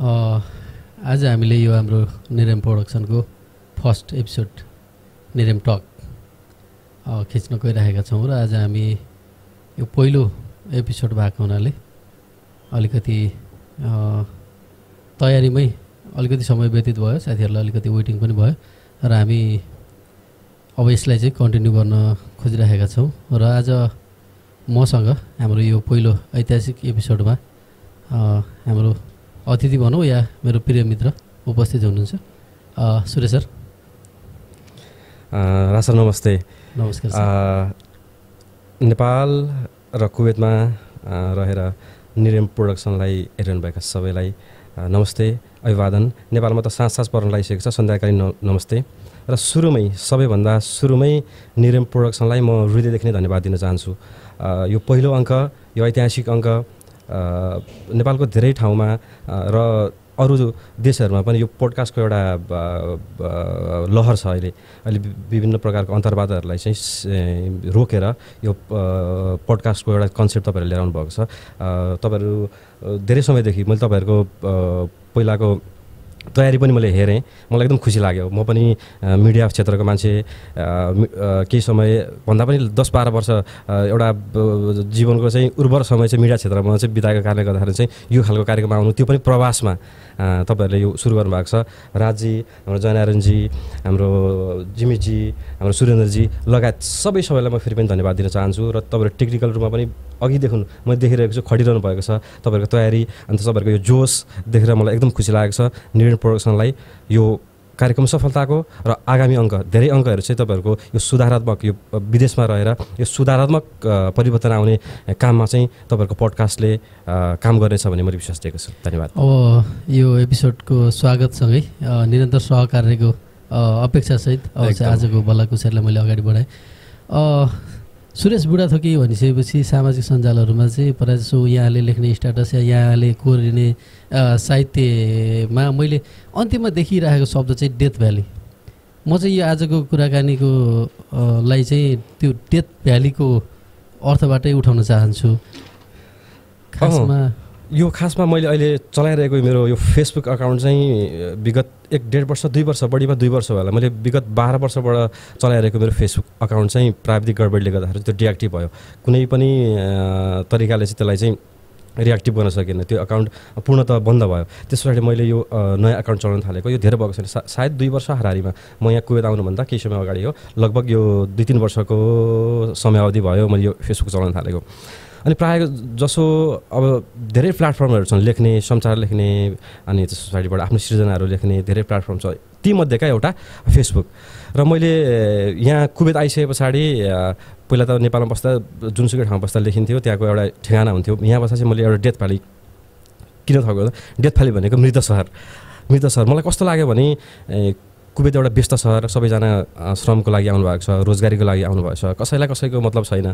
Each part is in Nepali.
आज हामीले यो हाम्रो निरेम प्रोडक्सनको फर्स्ट एपिसोड निरेम टक खिच्न गइरहेका छौँ र आज हामी यो पहिलो एपिसोड भएको हुनाले अलिकति तयारीमै अलिकति समय व्यतीत भयो साथीहरूलाई अलिकति वेटिङ पनि भयो र हामी अब यसलाई चाहिँ कन्टिन्यू गर्न खोजिरहेका छौँ र आज मसँग हाम्रो यो पहिलो ऐतिहासिक एपिसोडमा हाम्रो अतिथि भनौँ या मेरो प्रिय मित्र उपस्थित हुनुहुन्छ सुरेश सर रासा नमस्ते नमस्कार नेपाल र कुवेतमा रहेर निरेम प्रोडक्सनलाई भएका सबैलाई नमस्ते अभिवादन नेपालमा त साँझ साँझ पर्न लागिसकेको छ सन्ध्याकालीन नमस्ते र सुरुमै सबैभन्दा सुरुमै निरेम प्रोडक्सनलाई म हृदयदेखि नै धन्यवाद दिन चाहन्छु यो पहिलो अङ्क यो ऐतिहासिक अङ्क नेपालको धेरै ठाउँमा र अरू देशहरूमा पनि यो पोडकास्टको एउटा लहर छ अहिले अहिले विभिन्न प्रकारको अन्तर्वादहरूलाई चाहिँ रोकेर यो पोडकास्टको एउटा कन्सेप्ट तपाईँहरू लिएर आउनुभएको छ तपाईँहरू धेरै समयदेखि मैले तपाईँहरूको पहिलाको तयारी पनि मैले हेरेँ मलाई एकदम खुसी लाग्यो म पनि मिडिया क्षेत्रको मान्छे केही समय भन्दा पनि दस बाह्र वर्ष एउटा जीवनको चाहिँ उर्वर समय चाहिँ मिडिया क्षेत्रमा चाहिँ बिताएको कारणले गर्दाखेरि चाहिँ यो खालको कार्यक्रम आउनु त्यो पनि प्रवासमा तपाईँहरूले यो सुरु गर्नुभएको छ राजजी हाम्रो जयनारायणजी हाम्रो जिमीजी हाम्रो सुरेन्द्रजी लगायत सबै सबैलाई म फेरि पनि धन्यवाद दिन चाहन्छु र तपाईँहरू टेक्निकल रूपमा पनि अघि देख्नु मैले देखिरहेको छु खटिरहनु भएको छ तपाईँहरूको तयारी अन्त तपाईँहरूको यो जोस देखेर मलाई एकदम खुसी लागेको छ निर्णय प्रोडक्सनलाई यो कार्यक्रम सफलताको र आगामी अङ्क धेरै अङ्कहरू चाहिँ तपाईँहरूको यो सुधारात्मक यो विदेशमा रहेर यो सुधारात्मक परिवर्तन आउने काममा चाहिँ तपाईँहरूको पडकास्टले काम गर्नेछ भन्ने मैले विश्वास दिएको छु धन्यवाद अब यो एपिसोडको स्वागतसँगै निरन्तर सहकार्यको अपेक्षासहित आजको कुसेरलाई मैले अगाडि बढाएँ सुरेश बुढाथोकी भनिसकेपछि सामाजिक सञ्जालहरूमा चाहिँ प्रायःजसो यहाँले लेख्ने स्ट्याटस या यहाँले कोरिने साहित्यमा मैले अन्तिममा देखिरहेको शब्द चाहिँ डेथ भ्याली म चाहिँ यो आजको कुराकानीको लाई चाहिँ त्यो डेथ भ्यालीको अर्थबाटै उठाउन चाहन्छु खासमा यो खासमा मैले अहिले चलाइरहेको मेरो यो फेसबुक अकाउन्ट चाहिँ विगत एक डेढ वर्ष दुई वर्ष बढीमा दुई वर्ष होला मैले विगत बाह्र वर्षबाट चलाइरहेको मेरो फेसबुक अकाउन्ट चाहिँ प्राविधिक गडबडले गर्दाखेरि त्यो डिएक्टिभ भयो कुनै पनि तरिकाले चाहिँ त्यसलाई चाहिँ रियाक्टिभ गर्न सकेन त्यो अकाउन्ट पूर्णतः बन्द भयो त्यस पछाडि मैले यो नयाँ अकाउन्ट चलाउन थालेको यो धेरै भएको छैन सायद दुई वर्ष हाराहारीमा म यहाँ कुवेत आउनुभन्दा केही समय अगाडि हो लगभग यो दुई तिन वर्षको समय अवधि भयो मैले यो फेसबुक चलाउन थालेको अनि प्रायः जसो अब धेरै प्लेटफर्महरू छन् लेख्ने संसार लेख्ने अनि त्यो सोसाइटीबाट आफ्नो सृजनाहरू लेख्ने धेरै प्लेटफर्म छ तीमध्येका एउटा फेसबुक र मैले यहाँ कुवेत आइसके पछाडि पहिला त नेपालमा बस्दा जुनसुकै ठाउँमा बस्दा लेखिन्थ्यो त्यहाँको एउटा ठेगाना हुन्थ्यो यहाँ बस्दा चाहिँ मैले एउटा डेथ फाली किन थपेको डेथ फाली भनेको मृत सहर मृत सहर मलाई कस्तो लाग्यो भने कुवेत एउटा व्यस्त सहर सबैजना श्रमको लागि आउनुभएको छ रोजगारीको लागि आउनुभएको छ कसैलाई कसैको मतलब छैन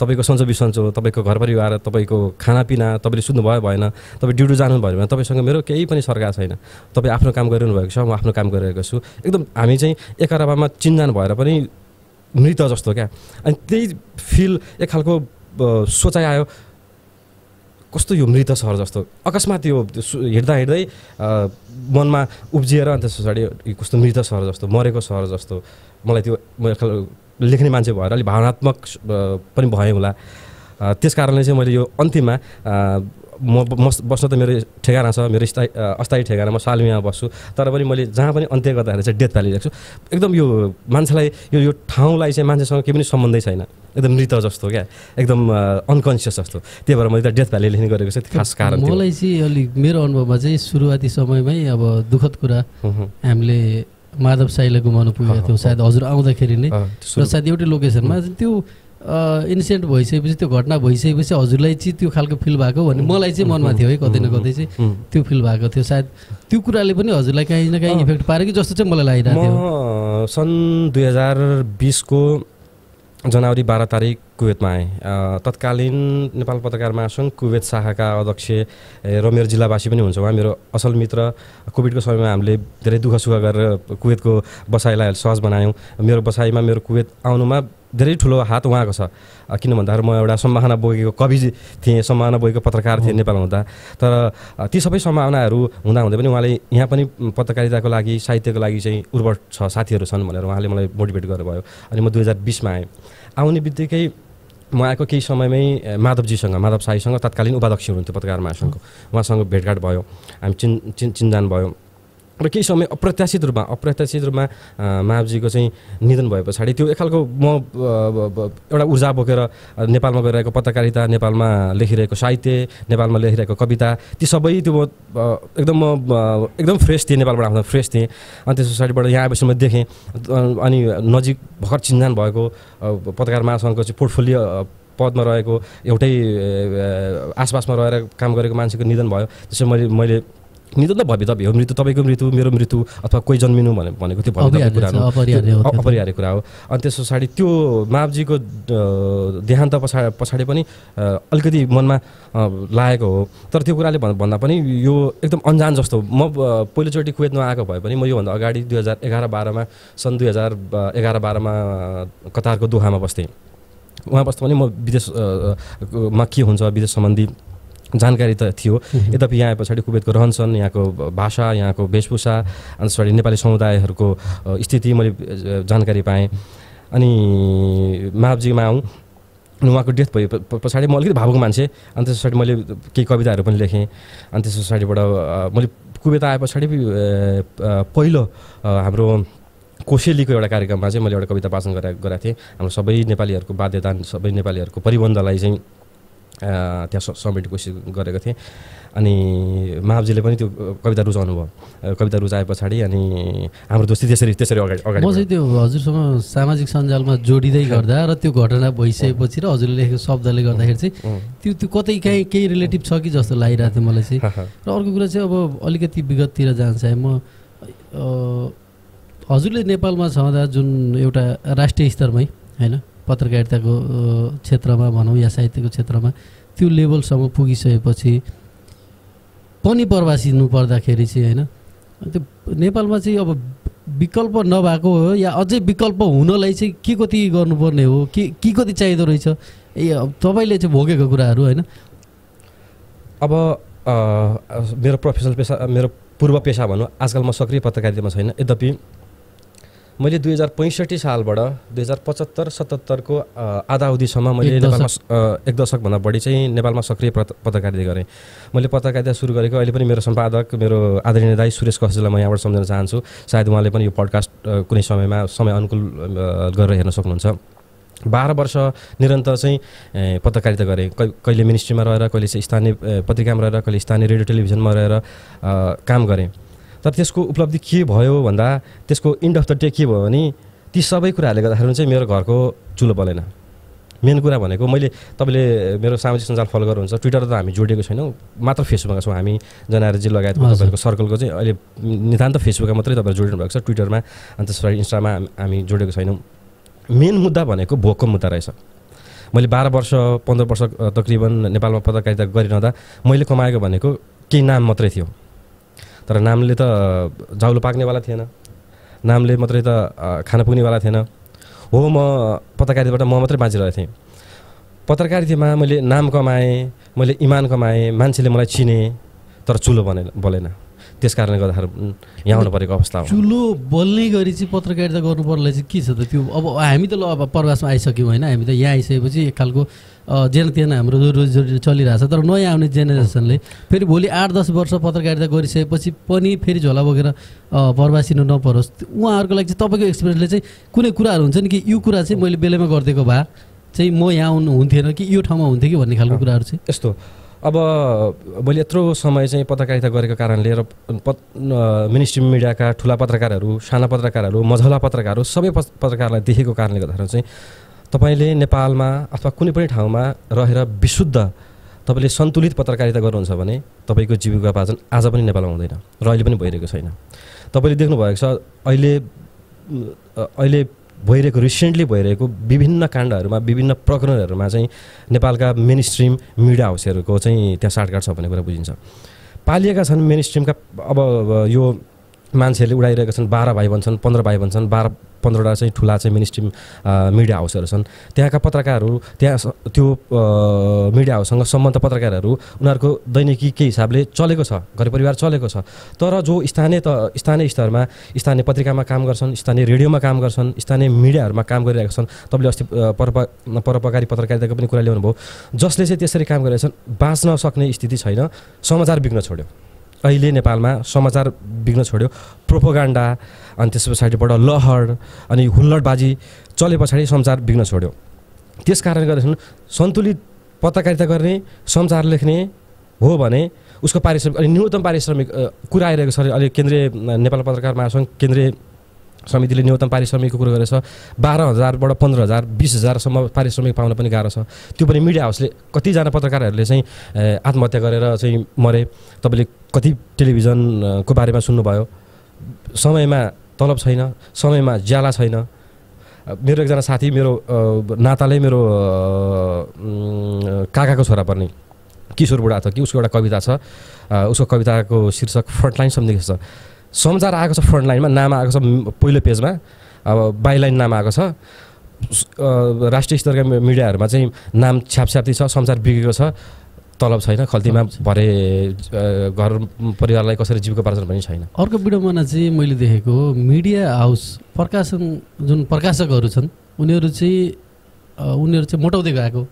तपाईँको सन्चो बिसन्चो तपाईँको घर परिवार तपाईँको खानापिना तपाईँले भयो भएन तपाईँ ड्युटी जानुभयो भने तपाईँसँग मेरो केही पनि सरकार छैन तपाईँ आफ्नो काम गरिरहनु भएको छ म आफ्नो काम गरिरहेको छु एकदम हामी चाहिँ एकअर्बामा चिन्जान भएर पनि मृत जस्तो क्या अनि त्यही फिल एक खालको सोचाइ आयो कस्तो यो मृत सहर जस्तो अकस्मात यो हिँड्दा हिँड्दै मनमा उब्जिएर अनि त्यस पछाडि कस्तो मृत सहर जस्तो मरेको सहर जस्तो मलाई त्यो लेख्ने मान्छे भएर अलिक भावनात्मक पनि भएँ होला त्यस कारणले चाहिँ मैले यो अन्तिममा म बस्नु बस्न त मेरो ठेगाना छ मेरो स्थायी अस्थायी ठेगाना म सालमियामा बस्छु तर पनि मैले जहाँ पनि अन्त्य गर्दाखेरि चाहिँ डेथ भ्याली लेख्छु एकदम यो मान्छेलाई यो यो ठाउँलाई चाहिँ मान्छेसँग केही पनि सम्बन्धै छैन एकदम मृत जस्तो क्या एकदम अनकन्सियस जस्तो त्यही भएर मैले त डेथ भ्याली लेख्ने गरेको चाहिँ खास कारण मलाई चाहिँ अलिक मेरो अनुभवमा चाहिँ सुरुवाती समयमै अब दुःखद कुरा हामीले माधव साईलाई गुमाउनु पुगेको थियौँ सायद हजुर आउँदाखेरि नै सायद एउटै लोकेसनमा त्यो इन्सिडेन्ट भइसकेपछि त्यो घटना भइसकेपछि हजुरलाई चाहिँ त्यो खालको फिल भएको भने मलाई चाहिँ मनमा थियो है कतै न कतै चाहिँ त्यो फिल भएको थियो सायद त्यो कुराले पनि हजुरलाई काहीँ न काहीँ इफेक्ट पार्यो कि जस्तो चाहिँ मलाई लागिरहेको थियो सन् दुई हजार बिसको जनवरी बाह्र तारिक कुवेतमा आएँ तत्कालीन नेपाल पत्रकार महासङ्घ कुवेत शाखाका अध्यक्ष र मेरो जिल्लावासी पनि हुन्छ उहाँ मेरो असल मित्र कोभिडको समयमा हामीले धेरै दुःख सुख गरेर कुवेतको बसाइलाई सहज बनायौँ मेरो बसाइमा मेरो कुवेत आउनुमा धेरै ठुलो हात उहाँको छ किन भन्दाखेरि म एउटा सम्भावना बोकेको कवि थिएँ सम्भावना बोकेको पत्रकार थिएँ नेपाल हुँदा तर ती सबै सम्भावनाहरू हुँदाहुँदै पनि उहाँले यहाँ पनि पत्रकारिताको लागि साहित्यको लागि चाहिँ उर्वर छ साथीहरू छन् भनेर उहाँले मलाई मोटिभेट गर्नुभयो अनि म दुई हजार बिसमा आएँ आउने बित्तिकै म आएको केही समयमै माधवजीसँग माधव साईसँग तत्कालीन उपाध्यक्ष हुनुहुन्थ्यो पत्रकार महासङ्घको उहाँसँग भेटघाट भयो हामी चिन चिन चिन्जान भयो र केही समय अप्रत्याशित रूपमा अप्रत्याशित रूपमा माओजीको चाहिँ निधन भए पछाडि त्यो एक खालको म एउटा ऊर्जा बोकेर नेपालमा गइरहेको पत्रकारिता नेपालमा लेखिरहेको साहित्य नेपालमा लेखिरहेको कविता ती सबै त्यो एकदम म एकदम फ्रेस थिएँ नेपालबाट आफ्नो फ्रेस थिएँ अनि त्यस पछाडिबाट यहाँ आएपछि म देखेँ अनि नजिक भर्खर चिन्जान भएको पत्रकार महासङ्घको चाहिँ पोर्टफोलियो पदमा रहेको एउटै आसपासमा रहेर काम गरेको मान्छेको निधन भयो त्यसो मैले मैले मृत्यु त तपाईँ हो मृत्यु तपाईँको मृत्यु मेरो मृत्यु अथवा कोही जन्मिनु भनेको त्यो भव्य कुरा हो अपरिहार्य कुरा हो अनि त्यस पछाडि त्यो मावजीको देहान्त पछाडि पछाडि पनि अलिकति मनमा लागेको हो तर त्यो कुराले भन्दा पनि यो एकदम अन्जान जस्तो म पहिलोचोटि कुवेतमा नआएको भए पनि म योभन्दा अगाडि दुई हजार एघार बाह्रमा सन् दुई हजार एघार बाह्रमा कतारको दोहामा बस्थेँ उहाँ बस्दा पनि म विदेशमा के हुन्छ विदेश सम्बन्धी जानकारी त थियो यद्यपि यहाँ पछाडि कुवेतको रहनसहन यहाँको भाषा यहाँको वेशभूषा अनि पछाडि नेपाली समुदायहरूको स्थिति मैले जानकारी पाएँ अनि महावजीमा आउँ अनि उहाँको डेथ भयो पछाडि म अलिकति भावुक मान्छे अनि त्यस पछाडि मैले केही कविताहरू पनि लेखेँ अनि त्यस पछाडिबाट मैले कुवेत आए पछाडि पहिलो हाम्रो कोसेलीको एउटा कार्यक्रममा चाहिँ मैले एउटा कविता वाचन गरा गराएको थिएँ हाम्रो सबै नेपालीहरूको बाध्यता सबै नेपालीहरूको परिबन्धलाई चाहिँ त्यहाँ सब्मिट कोसिस गरेको थिएँ अनि महाबजीले पनि त्यो कविता रुचाउनु भयो कविता रुचाए पछाडि अनि हाम्रो दोस्ती त्यसरी त्यसरी अगाडि अगाडि म चाहिँ त्यो हजुरसँग सामाजिक सञ्जालमा जोडिँदै गर्दा र त्यो घटना भइसकेपछि र हजुरले लेखेको शब्दले गर्दाखेरि चाहिँ त्यो त्यो कतै काहीँ केही रिलेटिभ छ कि जस्तो लागिरहेको थियो मलाई चाहिँ र अर्को कुरा चाहिँ अब अलिकति विगततिर जान्छ म हजुरले नेपालमा छँदा जुन एउटा राष्ट्रिय स्तरमै होइन पत्रकारिताको क्षेत्रमा भनौँ या साहित्यको क्षेत्रमा त्यो लेभलसम्म पुगिसकेपछि पनि प्रवासी पर्दाखेरि चाहिँ होइन त्यो नेपालमा चाहिँ अब विकल्प नभएको हो या अझै विकल्प हुनलाई चाहिँ के कति गर्नुपर्ने हो के के कति चाहिँदो रहेछ ए तपाईँले चाहिँ भोगेको कुराहरू होइन अब मेरो प्रोफेसनल पेसा मेरो पूर्व पेसा भनौँ आजकल म सक्रिय पत्रकारितामा छैन यद्यपि मैले दुई हजार पैँसठी सालबाट दुई हजार पचहत्तर सतहत्तरको आधा अवधिसम्म मैले नेपालमा एक दशकभन्दा बढी चाहिँ नेपालमा सक्रिय पत्रकारिता गरेँ मैले पत्रकारिता सुरु गरेको अहिले पनि मेरो सम्पादक मेरो आदरणीय दाई सुरेश कसेललाई म यहाँबाट सम्झन चाहन्छु सायद उहाँले पनि यो पडकास्ट कुनै समयमा समय अनुकूल गरेर हेर्न सक्नुहुन्छ बाह्र वर्ष निरन्तर चाहिँ पत्रकारिता गरेँ कहिले मिनिस्ट्रीमा रहेर कहिले चाहिँ स्थानीय पत्रिकामा रहेर कहिले स्थानीय रेडियो टेलिभिजनमा रहेर काम गरेँ तर त्यसको उपलब्धि के भयो भन्दा त्यसको इन्ड अफ द डे के भयो भने ती सबै कुराहरूले गर्दाखेरि चाहिँ मेरो घरको चुलो बलेन मेन कुरा भनेको मैले तपाईँले मेरो सामाजिक सञ्जाल फलो गर्नुहुन्छ ट्विटर त हामी जोडिएको छैनौँ मात्र फेसबुकमा छौँ हामी जनारजी लगायत तपाईँको सर्कलको चाहिँ अहिले नितान्त फेसबुकमा मात्रै तपाईँ जोडिनु भएको छ ट्विटरमा अनि त्यसबाट इन्स्टामा हामी जोडेको छैनौँ मेन मुद्दा भनेको भोकको मुद्दा रहेछ मैले बाह्र वर्ष पन्ध्र वर्ष तकरिबन नेपालमा पत्रकारिता गरिरहँदा मैले कमाएको भनेको केही नाम मात्रै थियो तर नामले त जाउलो पाक्नेवाला थिएन नामले मात्रै त खाना पुग्नेवाला थिएन हो म पत्रकारिताबाट म मात्रै बाँचिरहेको थिएँ पत्रकारितामा मैले नाम कमाएँ मैले इमान कमाएँ मान्छेले मलाई चिने तर चुलो बने बोलेन त्यस कारणले गर्दाखेरि यहाँ आउनु परेको अवस्था हो चुलो बोल्ने गरी चाहिँ पत्रकारिता गर्नुपर्ने चाहिँ के छ त त्यो अब हामी त ल अब प्रवासमा आइसक्यौँ होइन हामी त यहाँ आइसकेपछि एक खालको जेल थिएन हाम्रो चलिरहेको छ तर नयाँ आउने जेनेरेसनले फेरि भोलि आठ दस वर्ष पत्रकारिता गरिसकेपछि पनि फेरि झोला बोकेर बर्बासिनु नपरोस् उहाँहरूको लागि चाहिँ तपाईँको एक्सपिरियन्सले चाहिँ कुनै कुराहरू हुन्छ नि कि यो कुरा चाहिँ मैले बेलैमा गरिदिएको भए चाहिँ म यहाँ आउनु हुन्थेन कि यो ठाउँमा हुन्थ्यो कि भन्ने खालको कुराहरू चाहिँ यस्तो अब मैले यत्रो समय चाहिँ पत्रकारिता गरेको कारणले र पत् मिनिस्ट्री मिडियाका ठुला पत्रकारहरू साना पत्रकारहरू मझौला पत्रकारहरू सबै पत्रकारलाई देखेको कारणले गर्दाखेरि चाहिँ तपाईँले नेपालमा अथवा कुनै पनि ठाउँमा रहेर विशुद्ध तपाईँले सन्तुलित पत्रकारिता गर्नुहुन्छ भने तपाईँको जीविकोपार्जन आज पनि नेपालमा हुँदैन र अहिले पनि भइरहेको छैन तपाईँले देख्नुभएको छ अहिले अहिले भइरहेको रिसेन्टली भइरहेको विभिन्न काण्डहरूमा विभिन्न प्रकरणहरूमा चाहिँ नेपालका मेन स्ट्रिम मिडिया हाउसहरूको चाहिँ त्यहाँ साटकाट छ भन्ने कुरा बुझिन्छ पालिएका छन् मेन स्ट्रिमका अब यो मान्छेहरूले उडाइरहेका छन् बाह्र भाइ भन्छन् पन्ध्र भाइ भन्छन् बाह्र पन्ध्रवटा चाहिँ ठुला चाहिँ मेन स्ट्रिम मिडिया हाउसहरू छन् त्यहाँका पत्रकारहरू त्यहाँ त्यो मिडिया हाउससँग सम्बन्ध पत्रकारहरू उनीहरूको दैनिकी के हिसाबले चलेको छ घर परिवार चलेको छ तर जो स्थानीय त स्थानीय स्तरमा स्थानीय पत्रिकामा काम गर्छन् स्थानीय रेडियोमा काम गर्छन् स्थानीय मिडियाहरूमा काम गरिरहेका छन् तपाईँले अस्ति परप परोपकारी पत्रकारिताको पनि कुरा ल्याउनुभयो जसले चाहिँ त्यसरी काम गरिरहेछन् बाँच्न सक्ने स्थिति छैन समाचार बिग्न छोड्यो अहिले नेपालमा समाचार बिग्न छोड्यो प्रोपोगान्डा अनि त्यस पछाडिबाट लहर अनि हुल्लडबाजी चले पछाडि समाचार बिग्न छोड्यो त्यस कारणले गर्दाखेरि सन्तुलित पत्रकारिता गर्ने समाचार लेख्ने हो भने उसको पारिश्रमिक अनि न्यूनतम पारिश्रमिक कुरा आइरहेको छ अहिले केन्द्रीय नेपाल पत्रकार महासङ्घ केन्द्रीय समितिले न्यूनतम पारिश्रमिकको कुरो गरेको छ बाह्र हजारबाट पन्ध्र हजार बिस हजारसम्म पारिश्रमिक पाउन पनि गाह्रो छ त्यो पनि मिडिया हाउसले कतिजना पत्रकारहरूले चाहिँ आत्महत्या गरेर चाहिँ मरे तपाईँले कति टेलिभिजनको बारेमा सुन्नुभयो समयमा तलब छैन समयमा ज्याला छैन मेरो एकजना साथी मेरो नाताले मेरो काकाको छोरा पर्ने किशोर बुढा छ कि उसको एउटा कविता छ उसको कविताको शीर्षक फ्रन्टलाइन समिति छ सम्झाएर आएको छ फ्रन्ट लाइनमा नाम आएको छ पहिलो पेजमा अब बाइलाइन नाम आएको छ राष्ट्रिय स्तरका मिडियाहरूमा चाहिँ नाम छ्यापछ्याप्ती छ संसार बिग्रेको छ तलब छैन खल्तीमा भरे घर परिवारलाई कसरी जीविकोपार्जन पनि छैन अर्को विडम्बना चाहिँ मैले देखेको मिडिया हाउस प्रकाशन जुन प्रकाशकहरू छन् उनीहरू चाहिँ उनीहरू चाहिँ मोटाउँदै गएको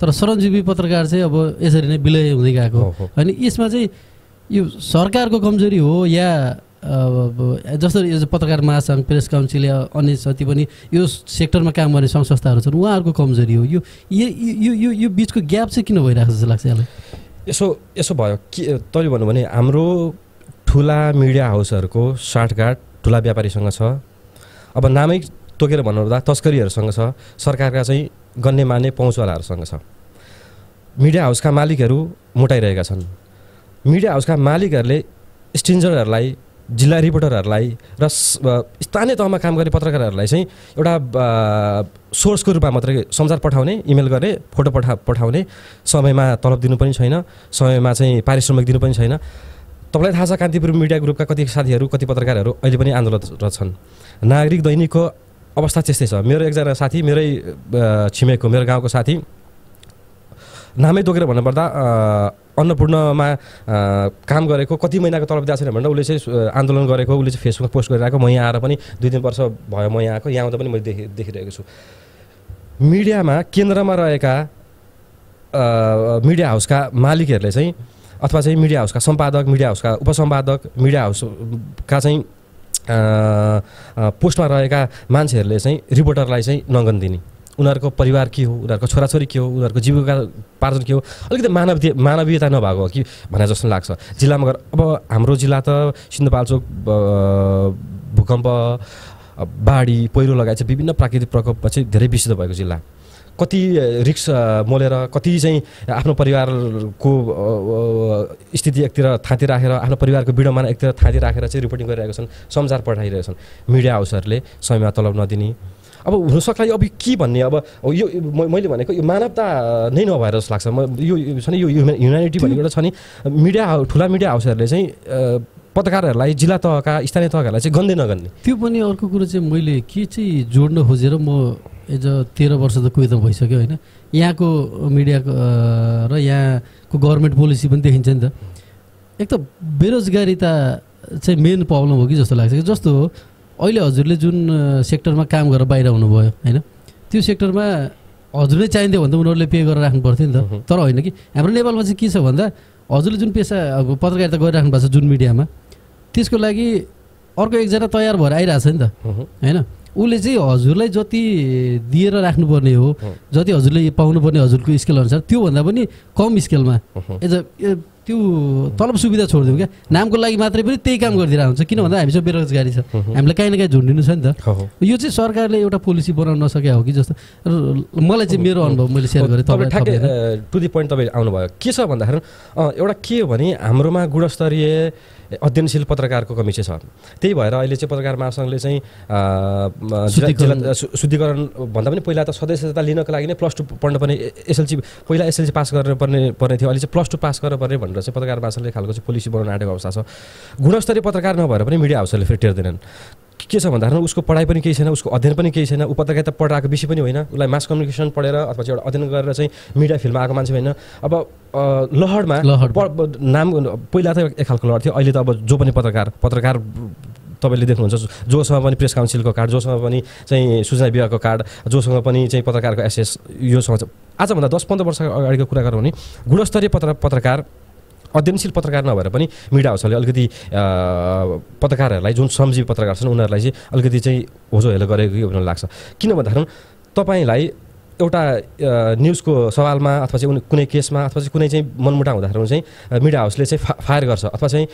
तर सरञ्जीवी पत्रकार चाहिँ अब यसरी नै विलय हुँदै गएको अनि यसमा चाहिँ यो सरकारको कमजोरी हो या जस्तो यो पत्रकार महासङ्घ प्रेस काउन्सिल या अन्य जति पनि यो सेक्टरमा काम गर्ने सङ्घ संस्थाहरू छन् उहाँहरूको कमजोरी हो यो यो यो यो बिचको ग्याप चाहिँ किन भइरहेको जस्तो लाग्छ यसलाई यसो यसो भयो के तैँले भन्नु भने हाम्रो ठुला मिडिया हाउसहरूको साँठगाँठ ठुला व्यापारीसँग छ अब नामै तोकेर भन्नुपर्दा तस्करीहरूसँग छ सरकारका चाहिँ गन्ने मान्ने पहुँचवालाहरूसँग छ मिडिया हाउसका मालिकहरू मोटाइरहेका छन् मिडिया हाउसका मालिकहरूले स्टेन्जरहरूलाई जिल्ला रिपोर्टरहरूलाई र स्थानीय तहमा काम गर्ने पत्रकारहरूलाई चाहिँ एउटा सोर्सको रूपमा मात्रै सञ्चार पठाउने इमेल गर्ने फोटो पठा पठाउने समयमा तलब दिनु पनि छैन समयमा चाहिँ पारिश्रमिक दिनु पनि छैन तपाईँलाई थाहा छ कान्तिपुर मिडिया ग्रुपका कति साथीहरू कति पत्रकारहरू अहिले पनि आन्दोलनरत छन् नागरिक दैनिकको अवस्था त्यस्तै छ मेरो एकजना साथी मेरै छिमेकको मेरो गाउँको साथी नामै तोकेर भन्नुपर्दा अन्नपूर्णमा काम गरेको कति महिनाको तलब दिएको छैन भनेर उसले चाहिँ आन्दोलन गरेको उसले चाहिँ फेसबुकमा पोस्ट गरिरहेको म यहाँ आएर पनि दुई तिन वर्ष भयो म यहाँ आएको यहाँ आउँदा पनि मैले देखि देखिरहेको छु मिडियामा केन्द्रमा रहेका मिडिया हाउसका मालिकहरूले चाहिँ अथवा चाहिँ मिडिया हाउसका सम्पादक मिडिया हाउसका उपसम्पादक मिडिया हाउसका चाहिँ पोस्टमा रहेका मान्छेहरूले चाहिँ रिपोर्टरलाई चाहिँ नगन दिने उनीहरूको परिवार के हो उनीहरूको छोराछोरी के हो उनीहरूको जीविका पार्जन के हो अलिकति मानव मानवीयता नभएको हो कि भने जस्तो लाग्छ जिल्लामा गएर अब हाम्रो जिल्ला त सिन्धुपाल्चोक भूकम्प बाढी पहिरो लगायत चाहिँ विभिन्न प्राकृतिक प्रकोप चाहिँ धेरै विषित भएको जिल्ला कति रिक्स मोलेर कति चाहिँ आफ्नो परिवारको स्थिति एकतिर थाँती राखेर आफ्नो परिवारको बिडमाना एकतिर थाँती राखेर चाहिँ रिपोर्टिङ गरिरहेको छन् समाचार छन् मिडिया हाउसहरूले समयमा तलब नदिने अब हुनसक्ला यो अब के भन्ने अब यो मैले भनेको यो मानवता नै नभएर जस्तो लाग्छ म यो छ नि यो ह्युम्यानिटी भन्ने एउटा छ नि मिडिया ठुला मिडिया हाउसहरूले चाहिँ पत्रकारहरूलाई जिल्ला तहका स्थानीय तहहरूलाई चाहिँ गन्दै नगन्ने त्यो पनि अर्को कुरो चाहिँ मैले के चाहिँ जोड्न खोजेर म एज अ तेह्र वर्ष त कोही त भइसक्यो होइन यहाँको मिडियाको र यहाँको गभर्मेन्ट पोलिसी पनि देखिन्छ नि त एक त बेरोजगारी त चाहिँ मेन प्रब्लम हो कि जस्तो लाग्छ कि जस्तो हो अहिले हजुरले जुन सेक्टरमा काम गरेर बाहिर हुनुभयो होइन त्यो सेक्टरमा हजुरले नै चाहिन्थ्यो भने त उनीहरूले पे गरेर राख्नु पर्थ्यो नि त तर होइन कि हाम्रो नेपालमा चाहिँ के छ भन्दा हजुरले जुन पेसा अब पत्रकारिता गरिराख्नु भएको छ जुन मिडियामा त्यसको लागि अर्को एकजना तयार भएर छ नि त होइन उसले चाहिँ हजुरलाई जति दिएर राख्नुपर्ने हो जति हजुरले पाउनुपर्ने हजुरको स्केल अनुसार त्योभन्दा पनि कम स्केलमा एज अ त्यो तलब सुविधा छोडिदिउँ क्या नामको लागि मात्रै पनि त्यही काम गरिदिरहेको हुन्छ किन भन्दा हामी चाहिँ बेरोजगारी छ हामीलाई काहीँ न काहीँ झुन्डिनु छ नि त यो चाहिँ सरकारले एउटा पोलिसी बनाउन नसके हो कि जस्तो मलाई चाहिँ मेरो अनुभव मैले सेयर गरेँ तपाईँ ठ्याक्कै टु दि पोइन्ट तपाईँ आउनुभयो के छ भन्दाखेरि एउटा के हो भने हाम्रोमा गुणस्तरीय अध्ययनशील पत्रकारको कमी चाहिँ छ त्यही भएर अहिले चाहिँ पत्रकार महासङ्घले चाहिँ शुद्धिकरण भन्दा पनि पहिला त सदस्यता लिनको लागि नै प्लस टू पर्ने एसएलसी पहिला एसएलसी पास गर्नु पर्ने पर्ने थियो अहिले चाहिँ प्लस टू पास गर्नु पर्ने भनेर चाहिँ पत्रकार महासङ्घले खालको चाहिँ पोलिसी बनाउनु आँटेको अवस्था छ गुणस्तरीय पत्रकार नभएर पनि मिडिया हाउसहरूले फेरि टेर्दैनन् के छ भन्दाखेरि उसको पढाइ पनि केही छैन उसको अध्ययन पनि केही छैन ऊ त पढाएको विषय पनि होइन उसलाई मास कम्युनिकेसन पढेर अथवा चाहिँ एउटा अध्ययन गरेर चाहिँ मिडिया फिल्डमा आएको मान्छे होइन अब लहरमा लहर नाम पहिला त एक खालको लहर थियो अहिले त अब जो पनि पत्रकार पत्रकार तपाईँले देख्नुहुन्छ जोसँग पनि प्रेस काउन्सिलको कार्ड जोसँग पनि चाहिँ सूचना विभागको कार्ड जोसँग पनि चाहिँ पत्रकारको एसएस योसँग आजभन्दा दस पन्ध्र वर्ष अगाडिको कुरा गरौँ भने गुणस्तरीय पत्र पत्रकार अध्ययनशील पत्रकार नभएर पनि मिडिया हाउसहरूले अलिकति पत्रकारहरूलाई जुन श्रमजीवी पत्रकार छन् उनीहरूलाई चाहिँ अलिकति चाहिँ होजो हेलो गरेको कि भन्नु लाग्छ किन भन्दाखेरि तपाईँलाई एउटा न्युजको सवालमा अथवा चाहिँ कुनै केसमा अथवा चाहिँ कुनै चाहिँ मनमुटा हुँदाखेरि चाहिँ मिडिया हाउसले चाहिँ फा फायर गर्छ अथवा चाहिँ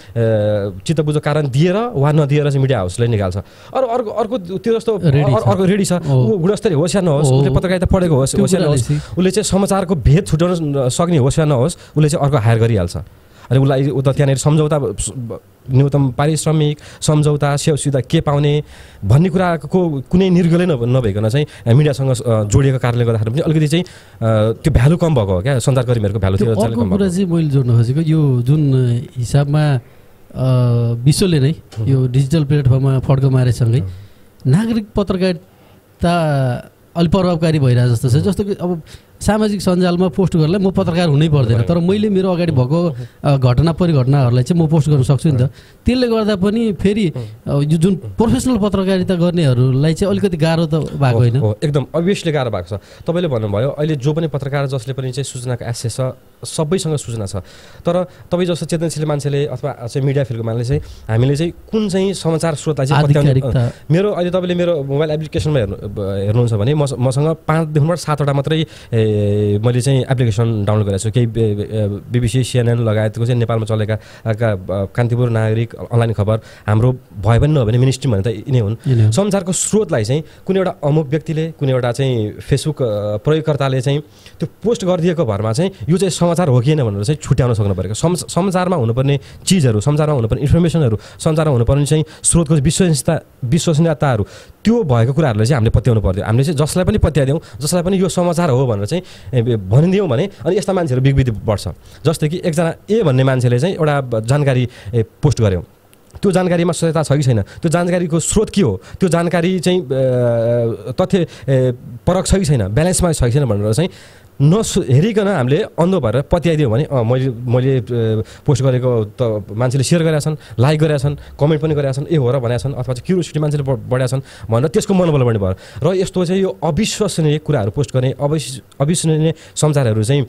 चित्तबुझो कारण दिएर वा नदिएर चाहिँ मिडिया हाउसले निकाल्छ अरू अर्को अर्को त्यो जस्तो अर्को रेडी छ ऊ गुणस्तरीय होस् या नहोस् उसले पत्रकारिता पढेको होस् होस् या नहोस् उसले चाहिँ समाचारको भेद छुट्याउन सक्ने होस् या नहोस् उसले चाहिँ अर्को हायर गरिहाल्छ अनि उसलाई उता त्यहाँनिर सम्झौता न्यूनतम पारिश्रमिक सम्झौता सेवा के पाउने भन्ने कुराको कुनै निर्गले नभइकन चाहिँ मिडियासँग जोडिएको कारणले गर्दाखेरि पनि अलिकति चाहिँ त्यो भ्यालु कम भएको हो क्या सञ्चारकर्मीहरूको भ्यालु थियो कुरा चाहिँ मैले जोड्न खोजेको यो जुन हिसाबमा विश्वले नै यो डिजिटल प्लेटफर्ममा फड्को मारेसँगै नागरिक पत्रकारिता अलिक प्रभावकारी भइरहेको जस्तो छ जस्तो कि अब सामाजिक सञ्जालमा पोस्ट गर्नलाई म पत्रकार हुनै पर्दैन तर मैले मेरो अगाडि भएको घटना परिघटनाहरूलाई चाहिँ म पोस्ट गर्न सक्छु नि त त्यसले गर्दा पनि फेरि यो जुन प्रोफेसनल पत्रकारिता गर्नेहरूलाई चाहिँ अलिकति गाह्रो त भएको होइन एकदम अभियसली गाह्रो भएको छ तपाईँले भन्नुभयो अहिले जो पनि पत्रकार जसले पनि चाहिँ सूचनाको एक्सेस छ सबैसँग सूचना छ तर तपाईँ जस्तो चेतनशील मान्छेले अथवा चाहिँ मिडिया फिल्डको मान्छेले चाहिँ हामीले चाहिँ कुन चाहिँ समाचार स्रोतलाई चाहिँ मेरो अहिले तपाईँले मेरो मोबाइल एप्लिकेसनमा हेर्नु हेर्नुहुन्छ भने मसँग पाँचदेखिबाट सातवटा मात्रै मैले चाहिँ एप्लिकेसन डाउनलोड गरेको छु केही बिबिसी सिएनएन लगायतको चाहिँ नेपालमा चलेका कान्तिपुर नागरिक अनलाइन खबर हाम्रो भए पनि नभए मिनिस्ट्री भने त यिनै हुन् संसारको स्रोतलाई चाहिँ कुनै एउटा अमुक व्यक्तिले कुनै एउटा चाहिँ फेसबुक प्रयोगकर्ताले चाहिँ त्यो पोस्ट गरिदिएको भरमा चाहिँ यो चाहिँ समाचार हो कि भनेर चाहिँ छुट्याउन सक्नु परेको संसारमा हुनुपर्ने चिजहरू संसारमा हुनुपर्ने इन्फर्मेसनहरू संसारमा हुनुपर्ने चाहिँ स्रोतको विश्वसनीयता विश्वसनीयताहरू त्यो भएको कुराहरूलाई चाहिँ हामीले पत्याउनु पर्थ्यो हामीले चाहिँ जसलाई पनि पत्याइदिउँ जसलाई पनि यो समाचार हो भनेर चाहिँ चाहिँ भनिदियौँ भने अनि यस्ता मान्छेहरू बिग्बिति बढ्छ जस्तै कि एकजना ए भन्ने मान्छेले चाहिँ एउटा जानकारी पोस्ट गऱ्यौँ त्यो जानकारीमा सत्यता छ कि छैन त्यो जानकारीको स्रोत के हो त्यो जानकारी चाहिँ तथ्य परक छ कि छैन ब्यालेन्समा छ कि छैन भनेर चाहिँ नसु हेरिकन हामीले अन्धो भएर पत्याइदियो भने मैले मैले पोस्ट गरेको त मान्छेले सेयर गरेका छन् लाइक गरेका छन् कमेन्ट पनि गरेका छन् ए हो र भनेका छन् अथवा चाहिँ क्युरियोसिटी मान्छेले बढाएका छन् भनेर त्यसको मनोबल पनि भयो र यस्तो चाहिँ यो अविश्वसनीय कुराहरू पोस्ट गर्ने अविश्व अविश्वसनीय सञ्चारहरू चाहिँ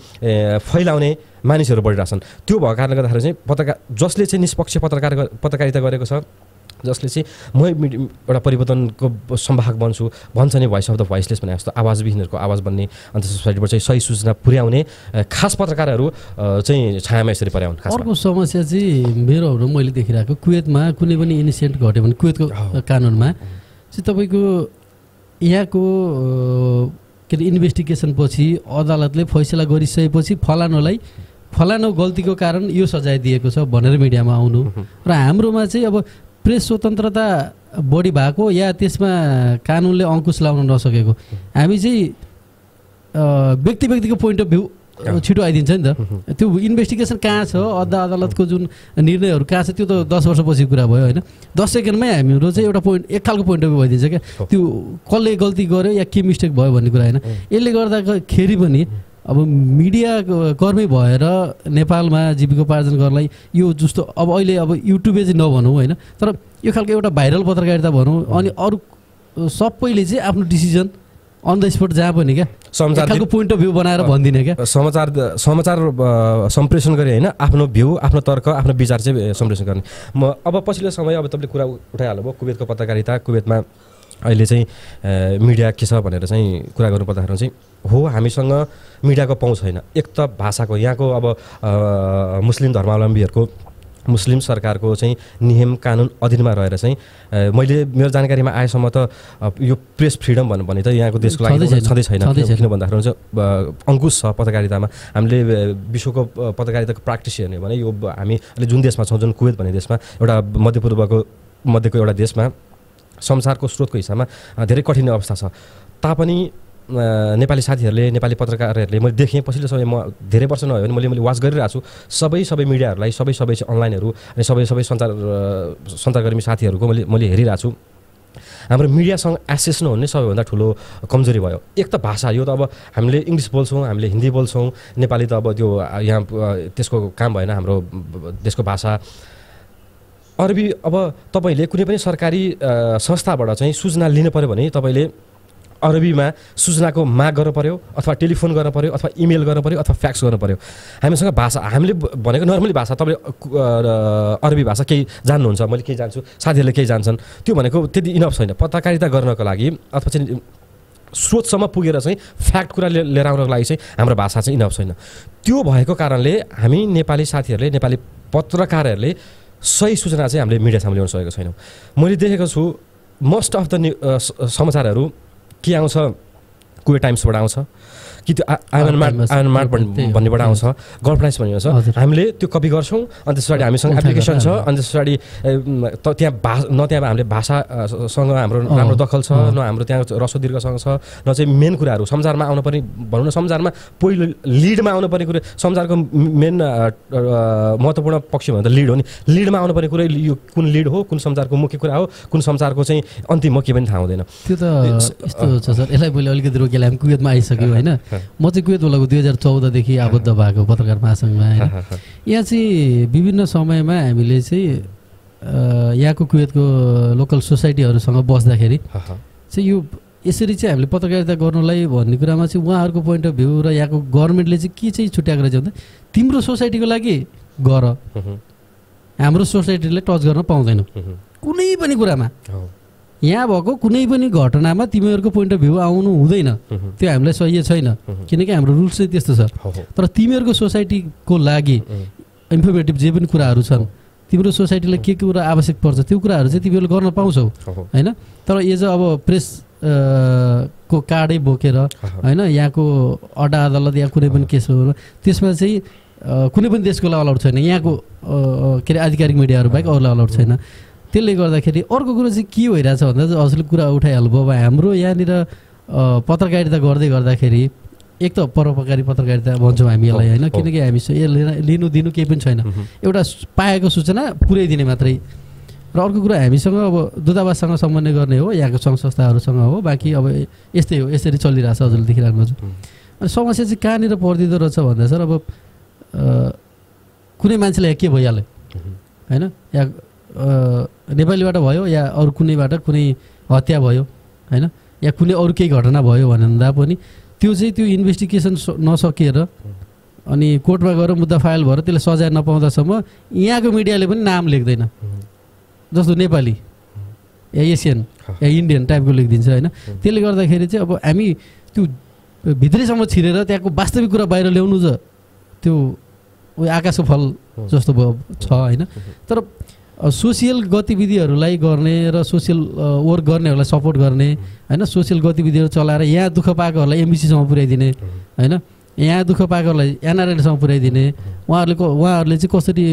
फैलाउने मानिसहरू बढिरहेछन् त्यो भएको कारणले गर्दाखेरि चाहिँ पत्रकार जसले चाहिँ निष्पक्ष पत्रकार पत्रकारिता गरेको छ जसले चाहिँ म एउटा परिवर्तनको सम्भाग बन्छु भन्छ नि भोइस अफ द भोइसलेस भने जस्तो आवाजविहीनहरूको आवाज बन्ने अन्त सोसाइटीबाट चाहिँ सही सूचना पुर्याउने खास पत्रकारहरू चाहिँ छायामा यसरी पर्याउनु अर्को समस्या चाहिँ मेरोहरू मैले देखिरहेको कुवेतमा कुनै पनि इन्सिडेन्ट घट्यो भने कुवेतको कानुनमा चाहिँ तपाईँको यहाँको के अरे इन्भेस्टिगेसन पछि अदालतले फैसला गरिसकेपछि फलानुलाई फलानु गल्तीको कारण यो सजाय दिएको छ भनेर मिडियामा आउनु र हाम्रोमा चाहिँ अब प्रेस स्वतन्त्रता बढी भएको या त्यसमा कानुनले अङ्कुश लाउन नसकेको हामी चाहिँ व्यक्ति व्यक्तिको पोइन्ट अफ भ्यू छिटो आइदिन्छ नि त त्यो इन्भेस्टिगेसन कहाँ छ अदा अदालतको जुन निर्णयहरू कहाँ छ त्यो त दस वर्षपछि कुरा भयो होइन दस सेकेन्डमै हामीहरू चाहिँ एउटा पोइन्ट एक खालको पोइन्ट अफ भ्यू भइदिन्छ क्या त्यो कसले गल्ती गर्यो या के मिस्टेक भयो भन्ने कुरा होइन यसले गर्दाखेरि पनि अब मिडिया कर्मी भएर नेपालमा जीविकोपार्जन गर्नलाई यो जस्तो अब अहिले अब युट्युबै चाहिँ नभनौँ होइन तर यो खालको एउटा भाइरल पत्रकारिता भनौँ अनि अरू सबैले चाहिँ आफ्नो डिसिजन अन द स्पोट जहाँ पनि क्या समाचारको पोइन्ट अफ भ्यू बनाएर भनिदिने क्या समाचार समाचार सम्प्रेषण गर्ने होइन आफ्नो भ्यू आफ्नो तर्क आफ्नो विचार चाहिँ सम्प्रेषण गर्ने म अब पछिल्लो समय अब तपाईँले कुरा उठाइहाल्नु भयो कुवेतको पत्रकारिता कुवेतमा अहिले चाहिँ मिडिया के छ भनेर चाहिँ कुरा गर्नुपर्दाखेरि चाहिँ हो हामीसँग मिडियाको पाउँ छैन एक त भाषाको यहाँको अब मुस्लिम धर्मावलम्बीहरूको मुस्लिम सरकारको चाहिँ नियम कानुन अधीनमा रहेर चाहिँ मैले मेरो जानकारीमा आएसम्म त यो प्रेस फ्रिडम भन्नु भने त यहाँको देशको लागि छँदै छैन किन भन्दाखेरि चाहिँ अङ्कुश छ पत्रकारितामा हामीले विश्वको पत्रकारिताको प्र्याक्टिस हेर्ने भने यो हामी अहिले जुन देशमा छौँ जुन कुवेत भन्ने देशमा एउटा मध्यपूर्वको मध्यको एउटा देशमा संसारको स्रोतको हिसाबमा धेरै कठिन अवस्था छ तापनि नेपाली साथीहरूले नेपाली पत्रकारहरूले मैले देखेँ पछिल्लो समय म धेरै वर्ष नभए पनि मैले मैले वाच गरिरहेको छु सबै सबै मिडियाहरूलाई सबै सबै अनलाइनहरू अनि सबै सबै सञ्चार सञ्चारकर्मी साथीहरूको मैले मैले हेरिरहेको छु हाम्रो मिडियासँग एसेस नहुने सबैभन्दा ठुलो कमजोरी भयो एक त भाषा यो त अब हामीले इङ्ग्लिस बोल्छौँ हामीले हिन्दी बोल्छौँ नेपाली त अब त्यो यहाँ त्यसको काम भएन हाम्रो देशको भाषा अरबी अब तपाईँले कुनै पनि सरकारी संस्थाबाट चाहिँ सूचना लिनु पऱ्यो भने तपाईँले अरबीमा सूचनाको माग गर्नु पऱ्यो अथवा टेलिफोन गर्नु पऱ्यो अथवा इमेल गर्नु पऱ्यो अथवा फ्याक्स गर्नु पऱ्यो हामीसँग भाषा हामीले भनेको नर्मली भाषा तपाईँले अरबी भाषा केही जान्नुहुन्छ मैले केही जान्छु साथीहरूले केही जान्छन् त्यो भनेको त्यति इनफ छैन पत्रकारिता गर्नको लागि अथवा चाहिँ स्रोतसम्म पुगेर चाहिँ फ्याक्ट कुरा लिएर आउनको लागि चाहिँ हाम्रो भाषा चाहिँ इनफ छैन त्यो भएको कारणले हामी नेपाली साथीहरूले नेपाली पत्रकारहरूले सही सूचना चाहिँ हामीले मिडियासम्म ल्याउन सकेको छैनौँ मैले देखेको छु मोस्ट अफ द न्यु समाचारहरू के आउँछ कुवे टाइम्सबाट आउँछ कि त्यो आइमन मार्ट आइमन मार्ट भन्नेबाट आउँछ गल्फ भन्ने आउँछ हामीले त्यो कपी गर्छौँ अनि त्यस पछाडि हामीसँग एप्लिकेसन छ अनि त्यस पछाडि त्यहाँ भा न त्यहाँ हामीले भाषासँग हाम्रो राम्रो दखल छ न हाम्रो त्यहाँ रसो रसोदीर्घसँग छ न चाहिँ मेन कुराहरू संसारमा आउनुपर्ने भनौँ न संसारमा पहिलो लिडमा आउनुपर्ने कुरो संसारको मेन महत्त्वपूर्ण पक्ष भने त लिड हो नि लिडमा आउनुपर्ने कुरै यो कुन लिड हो कुन संसारको मुख्य कुरा हो कुन संसारको चाहिँ अन्तिम मुख्य के पनि थाहा हुँदैन त्यो त यस्तो छ सर यसलाई मैले अलिकति रोकेलाई हामी कुवेतमा आइसक्यो होइन म चाहिँ कुवेत बोलाएको दुई हजार चौधदेखि आबद्ध भएको पत्रकार महासङ्घमा होइन यहाँ चाहिँ विभिन्न समयमा हामीले चाहिँ यहाँको कुवेतको लोकल सोसाइटीहरूसँग बस्दाखेरि चाहिँ यो यसरी चाहिँ हामीले पत्रकारिता गर्नुलाई भन्ने कुरामा चाहिँ उहाँहरूको पोइन्ट अफ भ्यू र यहाँको गभर्मेन्टले चाहिँ के चाहिँ छुट्याएको रहेछ भन्दा तिम्रो सोसाइटीको लागि गर हाम्रो सोसाइटीलाई टच गर्न पाउँदैनौँ कुनै पनि कुरामा यहाँ भएको कुनै पनि घटनामा तिमीहरूको पोइन्ट अफ भ्यू आउनु हुँदैन त्यो हामीलाई सही छैन किनकि हाम्रो रुल्स चाहिँ त्यस्तो छ तर तिमीहरूको सोसाइटीको लागि इन्फर्मेटिभ जे पनि कुराहरू छन् तिम्रो सोसाइटीलाई के के कुरा आवश्यक पर्छ त्यो कुराहरू चाहिँ तिमीहरूले गर्न पाउँछौ होइन तर एज अब प्रेस को कार्डै बोकेर होइन यहाँको अड्डा अदालत या कुनै पनि केसहरू त्यसमा चाहिँ कुनै पनि देशको लागि अलाउट छैन यहाँको के अरे आधिकारिक मिडियाहरू बाहेक अरूलाई अलाउट छैन त्यसले गर्दाखेरि अर्को कुरो चाहिँ के भइरहेछ भन्दा चाहिँ हजुरले कुरा उठाइहाल्नु भयो अब हाम्रो यहाँनिर पत्रकारिता गर्दै गर्दाखेरि एक त परोपकारी पत्रकारिता भन्छौँ हामी यसलाई होइन किनकि हामी लिनु दिनु केही पनि छैन एउटा पाएको सूचना पुर्याइदिने मात्रै र अर्को कुरा हामीसँग अब दूतावाससँग समन्वय गर्ने हो यहाँको सङ्घ संस्थाहरूसँग हो बाँकी अब यस्तै हो यसरी चलिरहेछ हजुरले छ अनि समस्या चाहिँ कहाँनिर परिदिँदो रहेछ भन्दा सर अब कुनै मान्छेलाई के भइहाल्यो होइन या नेपालीबाट भयो या अरू कुनैबाट कुनै हत्या भयो होइन या कुनै अरू केही घटना भयो भन्दा पनि त्यो चाहिँ त्यो इन्भेस्टिगेसन नसकिएर अनि कोर्टमा गएर मुद्दा फाइल भएर त्यसलाई सजाय नपाउँदासम्म यहाँको मिडियाले पनि नाम लेख्दैन जस्तो नेपाली या एसियन या इन्डियन टाइपको लेखिदिन्छ होइन त्यसले गर्दाखेरि चाहिँ अब हामी त्यो भित्रैसम्म छिरेर त्यहाँको वास्तविक कुरा बाहिर ल्याउनु त त्यो उयो आकाशको फल जस्तो भयो छ होइन तर सोसियल गतिविधिहरूलाई गर्ने र सोसियल वर्क गर्नेहरूलाई सपोर्ट गर्ने होइन सोसियल गतिविधिहरू चलाएर यहाँ दुःख पाएकोहरूलाई एमबिसीसम्म पुर्याइदिने होइन यहाँ दुःख पाएकोहरूलाई एनआरएलसम्म पुर्याइदिने उहाँहरूले उहाँहरूले चाहिँ कसरी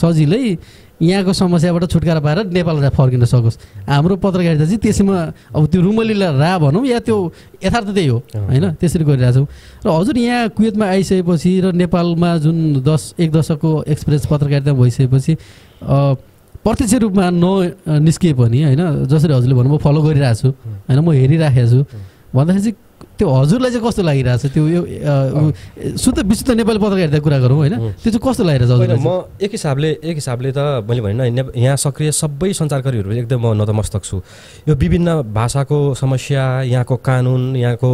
सजिलै यहाँको समस्याबाट छुटकारा पाएर नेपाल फर्किन सकोस् हाम्रो पत्रकारिता चाहिँ त्यसैमा अब त्यो रुमलीला रा भनौँ या त्यो यथार्थ त्यही हो होइन त्यसरी गरिरहेछौँ र हजुर यहाँ कुवेतमा आइसकेपछि र नेपालमा जुन दस एक दशकको एक्सपिरियन्स पत्रकारिता भइसकेपछि प्रत्यक्ष रूपमा ननिस्किए पनि होइन जसरी हजुरले भन्नुभयो फलो गरिरहेको छु होइन म हेरिराखेको छु भन्दाखेरि चाहिँ त्यो हजुरलाई चाहिँ कस्तो लागिरहेछ त्यो यो शुद्ध विशुद्ध नेपाली पत्रकारिता कुरा गरौँ होइन त्यो चाहिँ कस्तो लागिरहेछ छ म एक हिसाबले एक हिसाबले त मैले भने यहाँ सक्रिय सबै सञ्चारकारीहरू एकदम म नतमस्तक छु यो विभिन्न भाषाको समस्या यहाँको कानुन यहाँको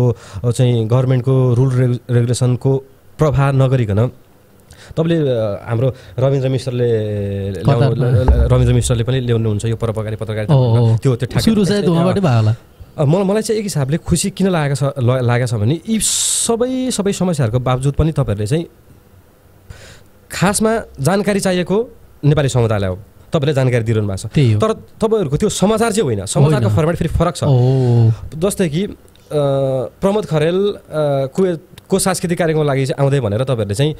चाहिँ गभर्मेन्टको रुल रेगुलेसनको प्रभाव नगरिकन तपाईँले हाम्रो रविन्द्र मिश्रले रविन्द्र मिश्रले पनि ल्याउनुहुन्छ यो परोपकारी पत्रकार त्यो त्यो सुरु मलाई चाहिँ एक हिसाबले खुसी किन लागेको छ लागेको छ भने यी सबै सबै समस्याहरूको बावजुद पनि तपाईँहरूले चाहिँ खासमा जानकारी चाहिएको नेपाली समुदायलाई हो तपाईँले जानकारी दिइरहनु भएको छ तर तपाईँहरूको त्यो समाचार चाहिँ होइन समाचारको फर्मेट फेरि फरक छ जस्तै कि प्रमोद खरेल कुवेत को सांस्कृतिक कार्यक्रमको लागि चाहिँ आउँदै भनेर तपाईँहरूले चाहिँ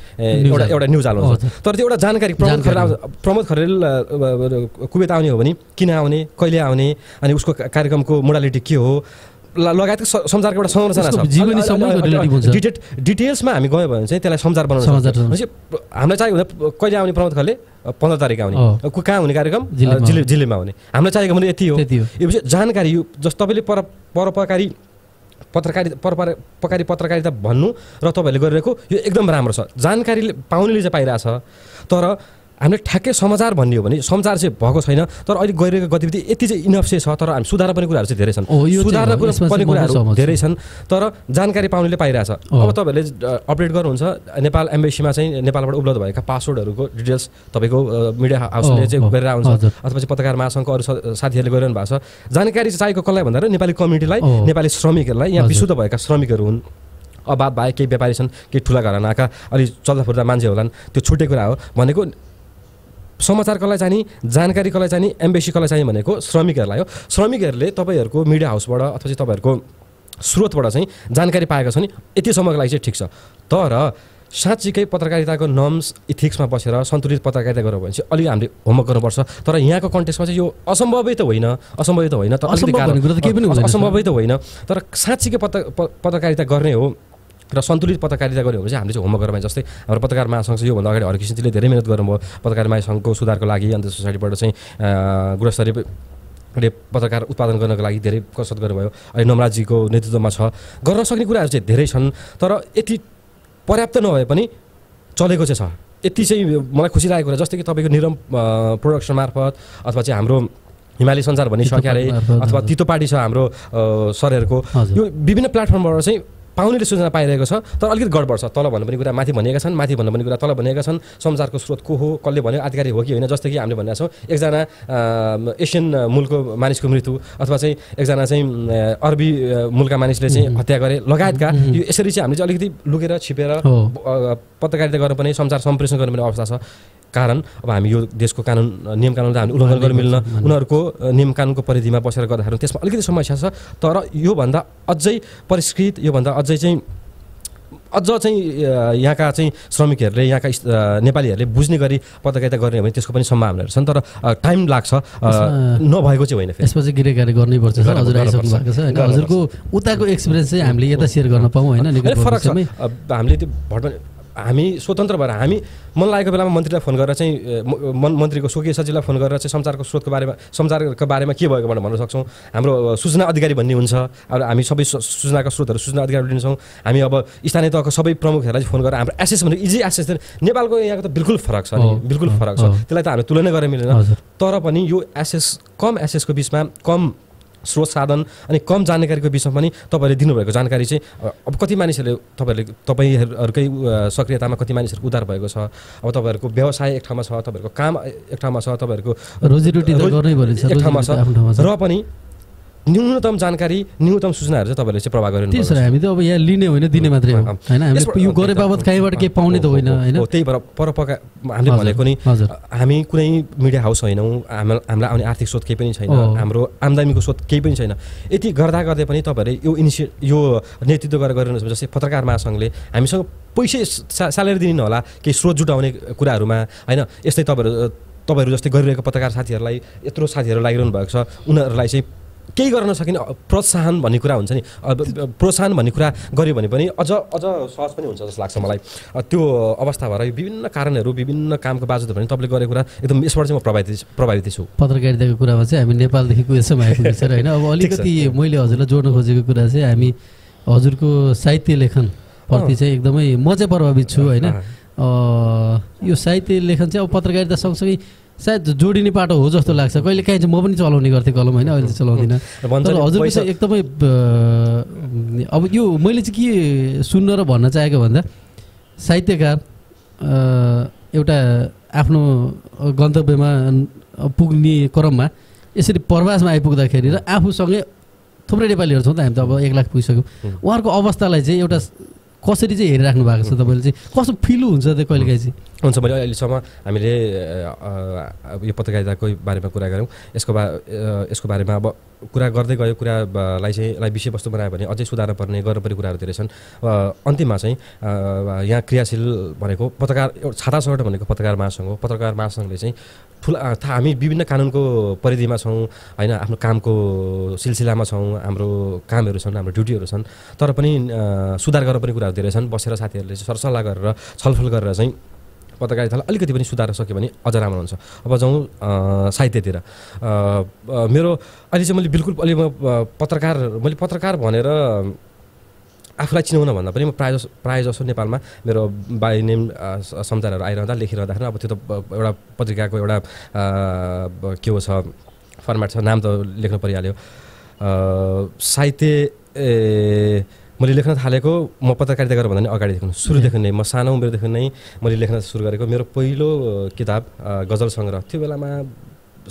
एउटा एउटा न्युज हाल्नुहुन्छ तर त्यो एउटा जानकारी प्रमोद खरेल प्रमोद खरेल कुवेत आउने हो भने किन आउने कहिले आउने अनि उसको कार्यक्रमको मोडालिटी के हो लगायतको संसारको एउटा संरचना छ डिटेल डिटेल्समा हामी गयो भने चाहिँ त्यसलाई संसार बनाउनु हामीलाई चाहियो भने कहिले आउने प्रमोद खरले पन्ध्र तारिक आउने कहाँ हुने कार्यक्रम जिल्लामा हुने हामीलाई चाहिएको भने यति हो यो जानकारी जस्तो तपाईँले पर परोपकारी पत्रकारिता पर पकारी पत्रकारिता भन्नु र तपाईँहरूले गरिरहेको यो एकदम राम्रो छ जानकारी पाउनेले चाहिँ पाइरहेछ तर हामीले ठ्याक्कै समाचार भन्ने भने समाचार चाहिँ भएको छैन तर अहिले गइरहेको गतिविधि यति चाहिँ इनफ चाहिँ छ तर हामी सुधार पर्ने कुराहरू चाहिँ धेरै छन् सुधार पनि कुराहरू धेरै छन् तर जानकारी पाउनेले पाइरहेछ अब तपाईँहरूले अपडेट गर्नुहुन्छ नेपाल एम्बेसीमा चाहिँ नेपालबाट उपलब्ध भएका पासवर्डहरूको डिटेल्स तपाईँको मिडिया हाउसले चाहिँ गरेर आउँछ अथवा चाहिँ पत्रकार महासङ्घको अरू साथीहरूले गरिरहनु भएको छ जानकारी चाहिँ चाहिएको कसलाई भन्दा नेपाली कम्युनिटीलाई नेपाली श्रमिकहरूलाई यहाँ विशुद्ध भएका श्रमिकहरू हुन् अबाध भए केही व्यापारी छन् केही ठुला घरनाका अलिक चल्दा फुर्दा मान्छे होलान् त्यो छुट्टै कुरा हो भनेको समाचारकलाई चाहिँ जानकारीकलाई एम्बेसी कसलाई चाहिँ भनेको श्रमिकहरूलाई हो श्रमिकहरूले तपाईँहरूको मिडिया हाउसबाट अथवा चाहिँ तपाईँहरूको स्रोतबाट चाहिँ जानकारी पाएका छन् यतिसम्मको लागि चाहिँ ठिक छ तर साँच्चीकै पत्रकारिताको नर्म्स इथिक्समा बसेर सन्तुलित पत्रकारिता गऱ्यो भने चाहिँ अलिक हामीले होमवर्क गर्नुपर्छ तर यहाँको कन्टेक्समा चाहिँ यो असम्भवै त होइन असम्भवै त होइन तर असम्भवै त होइन तर साँच्चीकै पत्र पत्रकारिता गर्ने हो र सन्तुलित पत्रकारिता गऱ्यो भने चाहिँ हामीले चाहिँ होमवर्कमा जस्तै हाम्रो पत्रकार महासङ्घ चाहिँ योभन्दा अगाडि हरिकृष्णजीले धेरै मिहिनेत गर्नुभयो पत्रकार महासङ्घको सुधारको लागि अन्त सोसाइटीबाट चाहिँ गुणस्तरीय ले पत्रकार उत्पादन गर्नको लागि धेरै कसरत गर्नुभयो अहिले नमराजीको नेतृत्वमा छ गर्न सक्ने कुराहरू चाहिँ धेरै छन् तर यति पर्याप्त नभए पनि चलेको चाहिँ छ यति चाहिँ मलाई खुसी लागेको कुरा जस्तै कि तपाईँको निरम प्रोडक्सन मार्फत अथवा चाहिँ हाम्रो हिमाली संसार भन्ने सङ्ख्याले अथवा तितो पार्टी छ हाम्रो सरहरूको यो विभिन्न प्लेटफर्मबाट चाहिँ पाउनेले सूचना पाइरहेको छ तर अलिकति गडबड छ तल भन्नुपर्ने कुरा माथि भनेका छन् माथि भन्नुपर्ने कुरा तल भनेका छन् संसारको स्रोत को हो कसले भन्यो आधिकारिक हो कि होइन जस्तो कि हामीले भनेका छौँ एकजना एसियन मुलको मानिसको मृत्यु अथवा चाहिँ एकजना चाहिँ अरबी मूलका मानिसले चाहिँ हत्या गरे लगायतका यो यसरी चाहिँ हामीले चाहिँ अलिकति लुकेर छिपेर पत्रकारिता पनि संसार सम्प्रेषण गर्नुपर्ने अवस्था छ कारण अब हामी यो देशको कानुन नियम कानुनलाई हामी उल्लङ्घन गर्न मिल्न उनीहरूको नियम कानुनको परिधिमा बसेर गर्दाखेरि त्यसमा अलिकति समस्या छ तर योभन्दा अझै परिष्कृत योभन्दा अझै चाहिँ अझ चाहिँ यहाँका चाहिँ श्रमिकहरूले यहाँका नेपालीहरूले बुझ्ने गरी पत्रकारिता गर्ने भने त्यसको पनि सम्भावनाहरू छन् तर टाइम लाग्छ नभएको चाहिँ होइन यसमा चाहिँ गर्नै गर्नैपर्छ हजुर आइसक्नु भएको छ हजुरको उताको एक्सपिरियन्स चाहिँ हामीले यता सेयर गर्न पाउँ होइन फरक छ हामीले त्यो भटमा हामी स्वतन्त्र भएर हामी मन लागेको बेलामा मन्त्रीलाई फोन गरेर चाहिँ मन मन्त्रीको स्वकीय सचिवलाई फोन गरेर चाहिँ संसारको स्रोतको बारेमा संसारको बारेमा के भएको भनेर भन्न सक्छौँ हाम्रो सूचना अधिकारी भन्ने हुन्छ अब हामी सबै सूचनाको स्रोतहरू सूचना अधिकारी लिन्छौँ हामी अब स्थानीय तहको सबै प्रमुखहरूलाई फोन गरेर हाम्रो एसएस भनेको इजी एसएस नेपालको यहाँको त बिल्कुल फरक छ नि बिल्कुल फरक छ त्यसलाई त हामी तुलना गरेर मिलेन तर पनि यो एसएस कम एसएसको बिचमा कम स्रोत साधन अनि कम जानकारीको विषयमा पनि तपाईँहरूले दिनुभएको जानकारी चाहिँ अब कति मानिसहरूले तपाईँहरूले तपाईँहरूकै सक्रियतामा कति मानिसहरूको उधार भएको छ अब तपाईँहरूको व्यवसाय एक ठाउँमा छ तपाईँहरूको काम एक ठाउँमा छ तपाईँहरूको रोजीरोटी एक ठाउँमा छ र पनि न्यूनतम जानकारी न्यूनतम सूचनाहरू चाहिँ तपाईँहरूले चाहिँ प्रभाव गर्नु त्यसो हामी त अब यहाँ लिने होइन दिने मात्रै होइन हामीले यो गरे बाबत कहीँबाट केही पाउने त होइन होइन त्यही भएर पर परपका हामीले भनेको नि हामी कुनै मिडिया हाउस होइनौँ हाम हामीलाई आउने आर्थिक स्रोत केही पनि छैन हाम्रो आम्दानीको स्रोत केही पनि छैन यति गर्दा गर्दै पनि तपाईँहरूले यो इनिसिए यो नेतृत्व गरेर गरिरहनु जस्तै पत्रकार महासङ्घले हामीसँग पैसै सा स्यालेरी दिनु होला केही स्रोत जुटाउने कुराहरूमा होइन यस्तै तपाईँहरू तपाईँहरू जस्तै गरिरहेको पत्रकार साथीहरूलाई यत्रो साथीहरू लागिरहनु भएको छ उनीहरूलाई चाहिँ केही गर्न सकिने प्रोत्साहन भन्ने कुरा हुन्छ नि प्रोत्साहन भन्ने कुरा गऱ्यो भने पनि अझ अझ सहज पनि हुन्छ जस्तो लाग्छ मलाई त्यो अवस्था भएर विभिन्न कारणहरू विभिन्न कामको बाजु भने तपाईँले गरेको कुरा एकदम यसबाट चाहिँ म प्रभावित प्रभावित छु पत्रकारिताको कुरामा चाहिँ हामी नेपालदेखिको यसोमा आइपुगेछ होइन अब अलिकति मैले हजुरलाई जोड्न खोजेको कुरा चाहिँ हामी हजुरको साहित्य लेखन प्रति चाहिँ एकदमै म चाहिँ प्रभावित छु होइन यो साहित्य लेखन चाहिँ अब पत्रकारिता सँगसँगै सायद जोडिने पाटो हो जस्तो लाग्छ कहिले काहीँ चाहिँ म पनि चलाउने गर्थेँ कलम होइन अहिले चाहिँ चलाउँदिनँ तर हजुर चाहिँ एकदमै अब यो मैले चाहिँ के सुन्न र भन्न चाहेको भन्दा साहित्यकार एउटा आफ्नो गन्तव्यमा पुग्ने क्रममा यसरी प्रवासमा आइपुग्दाखेरि र आफूसँगै थुप्रै नेपालीहरू छौँ त हामी त अब एक लाख पुगिसक्यौँ उहाँहरूको अवस्थालाई चाहिँ एउटा कसरी चाहिँ हेरिराख्नु भएको छ तपाईँले चाहिँ कस्तो फिल हुन्छ त्यो कहिलेकाहीँ चाहिँ हुन्छ मैले अहिलेसम्म हामीले यो पत्रकारिताको बारेमा कुरा गऱ्यौँ यसको बा यसको बारेमा अब कुरा गर्दै गयो कुरालाई चाहिँ यसलाई विषयवस्तु बनायो भने अझै सुधार्न पर्ने गर्नुपर्ने कुराहरू धेरै छन् अन्तिममा चाहिँ यहाँ क्रियाशील भनेको पत्रकार छाता सङ्गठन भनेको पत्रकार महासङ्घ हो पत्रकार महासङ्घले चाहिँ ठुला हामी विभिन्न कानुनको परिधिमा छौँ होइन आफ्नो कामको सिलसिलामा छौँ हाम्रो कामहरू छन् हाम्रो ड्युटीहरू छन् तर पनि सुधार गर्नुपर्ने कुराहरू धेरै छन् बसेर साथीहरूले सरसल्लाह गरेर छलफल गरेर चाहिँ पत्रकारितालाई अलिकति पनि सुधार्न सक्यो भने अझ राम्रो हुन्छ अब जाउँ साहित्यतिर मेरो अहिले चाहिँ मैले बिल्कुल अहिले म पत्रकार मैले पत्रकार भनेर आफूलाई चिनाउन भन्दा पनि म प्रायः जसो प्रायः जसो नेपालमा मेरो बाई नेम समाचारहरू आइरहँदा लेखिरहँदाखेरि अब त्यो त एउटा पत्रिकाको एउटा के हो छ फर्मेट छ नाम त लेख्नु परिहाल्यो साहित्य मैले लेख्न थालेको म पत्रकारिता गरेर भन्दा पनि अगाडिदेखि सुरुदेखि नै म सानो उमेरदेखि नै मैले लेख्न सुरु गरेको मेरो पहिलो किताब गजल सङ्ग्रह त्यो बेलामा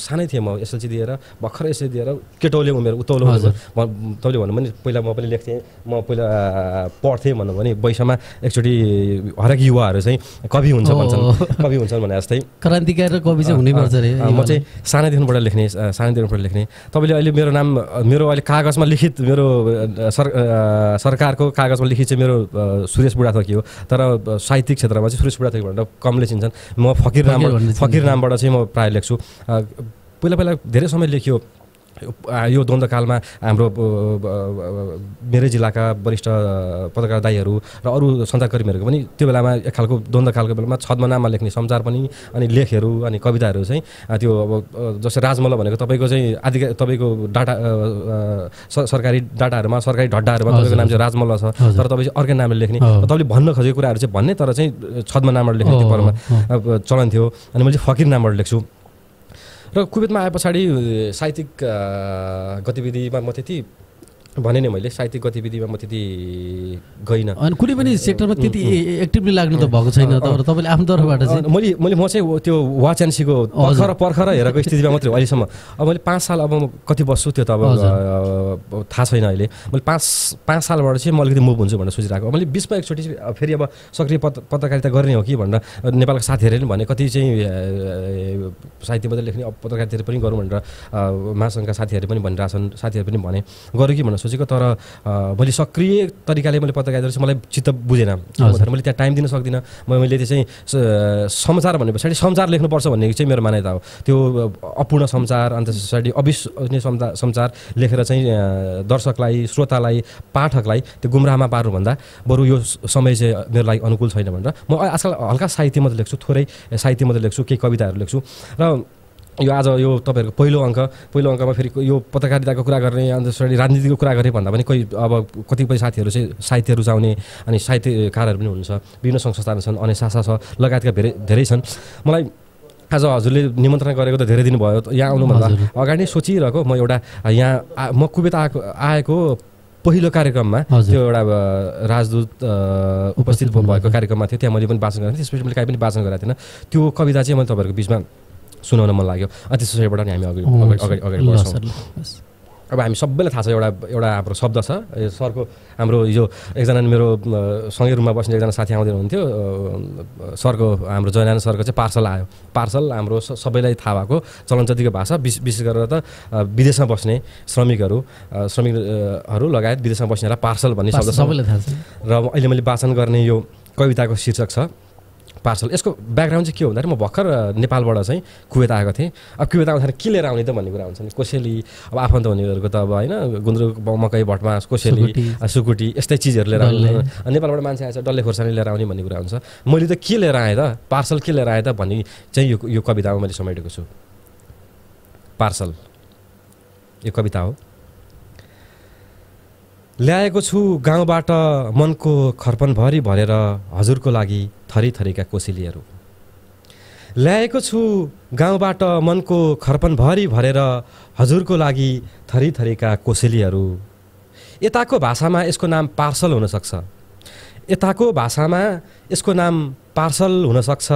सानै थिएँ म एसएलसी दिएर भर्खर एसएलसी दिएर केटौले उमेर उतौलो म तपाईँले भन्नु भने पहिला म पनि लेख्थेँ म पहिला पढ्थेँ भन्नु भने वैशामा एकचोटि हरेक युवाहरू चाहिँ कवि हुन्छ भन्छन् कवि हुन्छन् भने जस्तै क्रान्तिकारी र कवि चाहिँ पर्छ अरे म चाहिँ सानैदेखिबाट लेख्ने सानैदेखिबाट लेख्ने तपाईँले अहिले मेरो नाम मेरो अहिले कागजमा लिखित मेरो सरकारको कागजमा लिखित चाहिँ मेरो सुरेश बुढाथोकी हो तर साहित्यिक क्षेत्रमा चाहिँ सुरेश बुढाथोकी भनेर कमले चिन्छन् म फकिर नाम फकिर नामबाट चाहिँ म प्रायः लेख्छु पहिला पहिला धेरै समय लेखियो यो द्वन्द्वकालमा हाम्रो मेरै जिल्लाका वरिष्ठ पत्रकार दाईहरू र अरू सञ्चारकर्मीहरूको पनि त्यो बेलामा एक खालको द्वन्द्वकालको बेलामा नाममा लेख्ने सञ्चार पनि अनि लेखहरू अनि कविताहरू चाहिँ त्यो अब जस्तै राजमल्ल भनेको तपाईँको चाहिँ आदि तपाईँको डाटा सरकारी डाटाहरूमा सरकारी ढड्डाहरूमा तपाईँको नाम चाहिँ राजमल्ल छ तर तपाईँ चाहिँ अर्कै नामले लेख्ने तपाईँले भन्न खोजेको कुराहरू चाहिँ भन्ने तर चाहिँ नामबाट लेख्ने त्यो चलन थियो अनि मैले फकिर नामबाट लेख्छु र कुवेतमा आए पछाडि साहित्यिक गतिविधिमा म त्यति भने नै मैले साहित्यिक गतिविधिमा म त्यति गइनँ अनि कुनै पनि सेक्टरमा त्यति एक्टिभली लाग्नु त भएको छैन तर तपाईँले आफ्नो तर्फबाट चाहिँ मैले मैले म चाहिँ त्यो वाच सीको पर्खर पर्खर हेरेको स्थितिमा मात्रै हो अहिलेसम्म अब मैले पाँच साल अब म कति बस्छु त्यो त अब थाहा छैन अहिले मैले पाँच पाँच सालबाट चाहिँ म अलिकति मुभ हुन्छु भनेर सोचिरहेको मैले बिचमा एकचोटि फेरि अब सक्रिय पत्र पत्रकारिता गर्ने हो कि भनेर नेपालका साथीहरूले पनि भने कति चाहिँ साहित्य मात्रै लेख्ने पत्रकारिता पनि गरौँ भनेर महासङ्घका साथीहरू पनि भनिरहेछन् साथीहरू पनि भने गरौँ कि भनेर सोचेको तर मैले सक्रिय तरिकाले मैले पत्रकार गरेपछि मलाई चित्त बुझेन मैले त्यहाँ टाइम दिन सक्दिनँ मैले त्यो चाहिँ समाचार भने पछाडि संसार लेख्नुपर्छ भन्ने चाहिँ मेरो मान्यता हो त्यो अपूर्ण समाचार अन्त पछाडि अविश्वनीय संसार लेखेर चाहिँ दर्शकलाई श्रोतालाई पाठकलाई त्यो गुमराहमा पार्नुभन्दा बरु यो समय चाहिँ मेरो लागि अनुकूल छैन भनेर म आजकल हल्का साहित्य मात्रै लेख्छु थोरै साहित्य मात्रै लेख्छु केही कविताहरू लेख्छु र यो आज यो तपाईँहरूको पहिलो अङ्क पहिलो अङ्कमा फेरि यो पत्रकारिताको कुरा गर्ने अन्त त्यसरी राजनीतिको कुरा गर्ने भन्दा पनि कोही अब कतिपय साथीहरू चाहिँ साहित्य रुचाउने अनि साहित्यकारहरू पनि हुनुहुन्छ विभिन्न सङ्घ संस्थाहरू छन् अनि सासा छ लगायतका धेरै धेरै छन् मलाई आज हजुरले निमन्त्रणा गरेको त धेरै दिन भयो यहाँ आउनुभन्दा अगाडि नै सोचिरहेको म एउटा यहाँ म कुबेत आएको आएको पहिलो कार्यक्रममा त्यो एउटा राजदूत उपस्थित भएको कार्यक्रममा थियो त्यहाँ मैले पनि वाचन गरेको थिएँ त्यसपछि मैले काहीँ पनि वाचन गरेको थिएन त्यो कविता चाहिँ मैले तपाईँहरूको बिचमा सुनाउन मन लाग्यो अनि त्यस पछाडिबाट नि हामी अगाडि अगाडि अगाडि बढ्छौँ अब हामी सबैलाई थाहा छ एउटा एउटा हाम्रो शब्द छ सरको हाम्रो हिजो एकजना मेरो सँगै रुममा बस्ने एकजना साथी आउँदै हुनुहुन्थ्यो सरको हाम्रो जयनारायण सरको चाहिँ पार्सल आयो पार्सल हाम्रो सबैलाई थाहा भएको चलन जतिको भाषा विशेष गरेर त विदेशमा बस्ने श्रमिकहरू श्रमिकहरू लगायत विदेशमा बस्नेलाई पार्सल भन्ने शब्द सबैलाई थाहा छ र अहिले मैले वाचन गर्ने यो कविताको शीर्षक छ पार्सल यसको ब्याकग्राउन्ड चाहिँ के भन्दाखेरि म भर्खर नेपालबाट चाहिँ कुवेत आएको थिएँ अब कुवेत आउँदाखेरि के लिएर आउने त भन्ने कुरा हुन्छ नि कोसेली अब आफन्त हुनेहरूको त अब होइन गुन्द्रुक मकै भटमास कोसेली सुकुटी यस्तै चिजहरू लिएर आउने नेपालबाट मान्छे आएछ डल्ले खोर्सानी लिएर आउने भन्ने कुरा हुन्छ मैले त के लिएर आएँ त पार्सल के लिएर आएँ त भन्ने चाहिँ यो यो कवितामा मैले समेटेको छु पार्सल यो कविता हो ल्याएको छु गाउँबाट मनको खर्पनभरि भरेर हजुरको लागि थरी थरीका कोसेलीहरू ल्याएको छु गाउँबाट मनको खर्पनभरि भरेर हजुरको लागि थरी थरीका कोसेलीहरू यताको भाषामा यसको नाम पार्सल हुनसक्छ यताको भाषामा यसको नाम पार्सल हुनसक्छ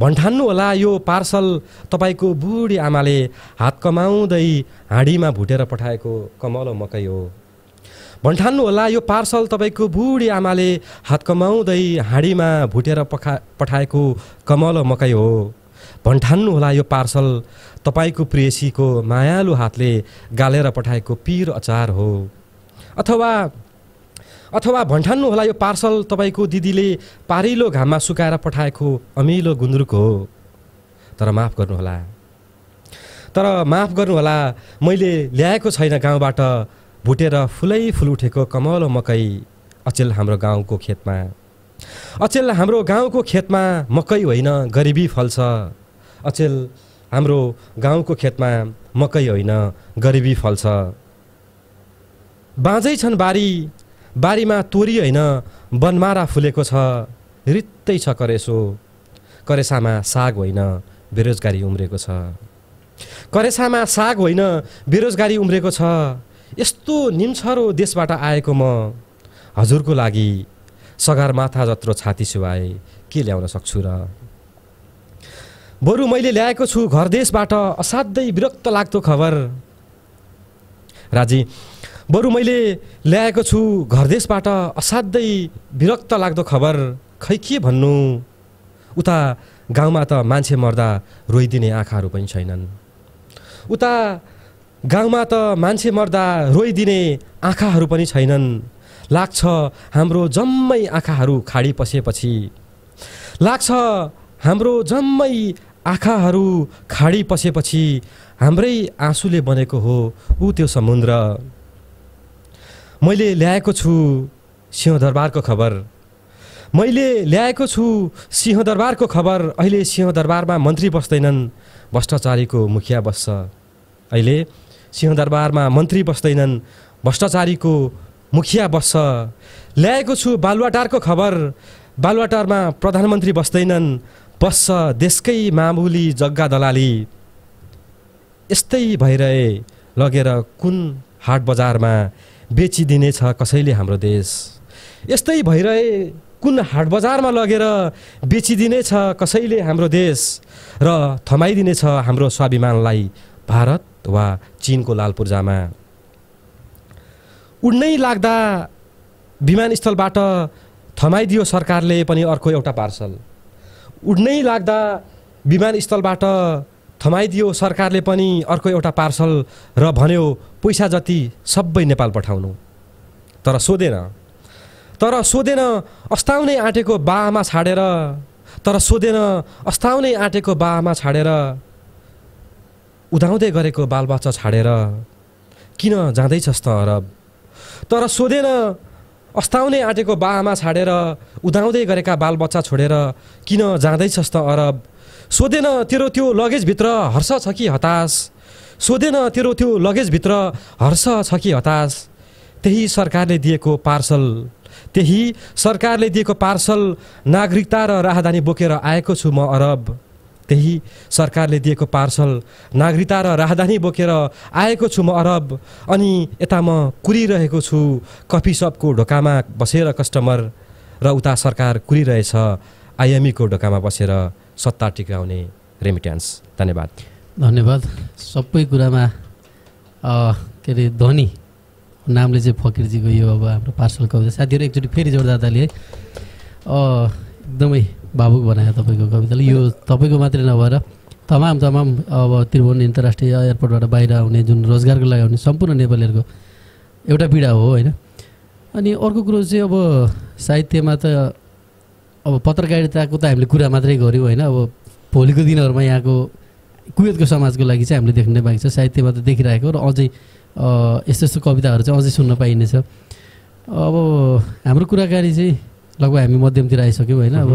भन्ठान्नु होला यो पार्सल तपाईँको बुढी आमाले हात कमाउँदै हाँडीमा भुटेर पठाएको कमलो मकै हो होला यो पार्सल तपाईँको बुढी आमाले हात कमाउँदै हाँडीमा भुटेर पखा पठाएको कमलो मकै हो होला यो पार्सल तपाईँको प्रेयसीको मायालु हातले गालेर पठाएको पिर अचार हो अथवा अथवा होला यो पार्सल तपाईँको दिदीले पारिलो घाममा सुकाएर पठाएको अमिलो गुन्द्रुक हो तर माफ गर्नुहोला तर माफ गर्नुहोला मैले ल्याएको छैन गाउँबाट भुटेर फुलै फुल उठेको कमलो मकै अचेल हाम्रो गाउँको खेतमा अचेल हाम्रो गाउँको खेतमा मकै होइन गरिबी फल्छ अचेल हाम्रो गाउँको खेतमा मकै होइन गरिबी फल्छ बाँझै छन् बारी बारीमा तोरी होइन बनमारा फुलेको छ रित्तै छ करेसो करेसामा साग होइन बेरोजगारी उम्रेको छ करेसामा साग होइन बेरोजगारी उम्रेको छ यस्तो निम्छरो देशबाट आएको म हजुरको लागि सगरमाथा माथा जत्रो छाती सिवाए के ल्याउन सक्छु र बरु मैले ल्याएको छु घर देशबाट असाध्यै विरक्त लाग्दो खबर राजी बरु मैले ल्याएको छु घरदेशबाट असाध्यै विरक्त लाग्दो खबर खै के भन्नु उता गाउँमा त मान्छे मर्दा रोइदिने आँखाहरू पनि छैनन् उता गाउँमा त मान्छे मर्दा रोइदिने आँखाहरू पनि छैनन् लाग्छ हाम्रो जम्मै आँखाहरू खाडी पसेपछि लाग्छ हाम्रो जम्मै आँखाहरू खाडी पसेपछि हाम्रै आँसुले बनेको हो ऊ त्यो समुद्र मैले ल्याएको छु सिंहदरबारको खबर मैले ल्याएको छु सिंहदरबारको खबर अहिले सिंहदरबारमा मन्त्री बस्दैनन् भ्रष्टाचारीको मुखिया बस्छ अहिले सिंहदरबारमा मन्त्री बस्दैनन् भ्रष्टाचारीको मुखिया बस्छ ल्याएको छु बालुवाटारको खबर बालुवाटारमा प्रधानमन्त्री बस्दैनन् बस्छ देशकै मामुली जग्गा दलाली यस्तै भइरहे लगेर कुन हाट बजारमा बेचिदिनेछ कसैले हाम्रो देश यस्तै भइरहे कुन हाट बजारमा लगेर बेचिदिनेछ कसैले हाम्रो देश र थमाइदिनेछ हाम्रो स्वाभिमानलाई भारत वा चिनको लाल पूर्जामा उड्नै लाग्दा विमानस्थलबाट थमाइदियो सरकारले पनि अर्को एउटा पार्सल उड्नै लाग्दा विमानस्थलबाट थमाइदियो सरकारले पनि अर्को एउटा पार्सल र भन्यो पैसा जति सबै नेपाल पठाउनु तर सोधेन तर सोधेन अस्ताउनै आँटेको बाआमा छाडेर तर सोधेन अस्ताउनै आँटेको बाआमा छाडेर उदाउँदै गरेको बालबच्चा छाडेर किन जाँदैछस् त अरब तर सोधेन अस्ताउने आँटेको बाआमा छाडेर उदाउँदै गरेका बालबच्चा छोडेर किन जाँदैछस् त अरब सोधेन तेरो त्यो लगेजभित्र हर्ष छ कि हतास सोधेन तेरो त्यो लगेजभित्र हर्ष छ कि हतास त्यही सरकारले दिएको पार्सल त्यही सरकारले दिएको पार्सल नागरिकता र राहदानी बोकेर आएको छु म अरब त्यही सरकारले दिएको पार्सल नागरिकता र राहदानी बोकेर आएको छु म अरब अनि यता म कुरिरहेको छु कफी सपको ढोकामा बसेर कस्टमर र उता सरकार कुरिरहेछ आइएमईको ढोकामा बसेर सत्ता टिकाउने रेमिट्यान्स धन्यवाद धन्यवाद सबै कुरामा के अरे ध्वनि नामले चाहिँ फकिरजीको यो अब हाम्रो पार्सल कविता साथीहरू एकचोटि फेरि जोड्दा दाले है एकदमै भावुक बनायो तपाईँको कविताले यो तपाईँको मात्रै नभएर तमाम तमाम अब त्रिभुवन अन्तर्राष्ट्रिय एयरपोर्टबाट बाहिर आउने जुन रोजगारको लागि आउने सम्पूर्ण नेपालीहरूको एउटा पीडा हो होइन अनि अर्को कुरो चाहिँ अब साहित्यमा त अब पत्रकारिताको त हामीले कुरा मात्रै गऱ्यौँ होइन अब भोलिको दिनहरूमा यहाँको कुवेतको समाजको लागि चाहिँ हामीले देख्ने बाँकी छ साहित्यमा त देखिरहेको र अझै यस्तो यस्तो कविताहरू चाहिँ अझै सुन्न पाइनेछ अब हाम्रो कुराकानी चाहिँ लगभग हामी मध्यमतिर आइसक्यौँ होइन अब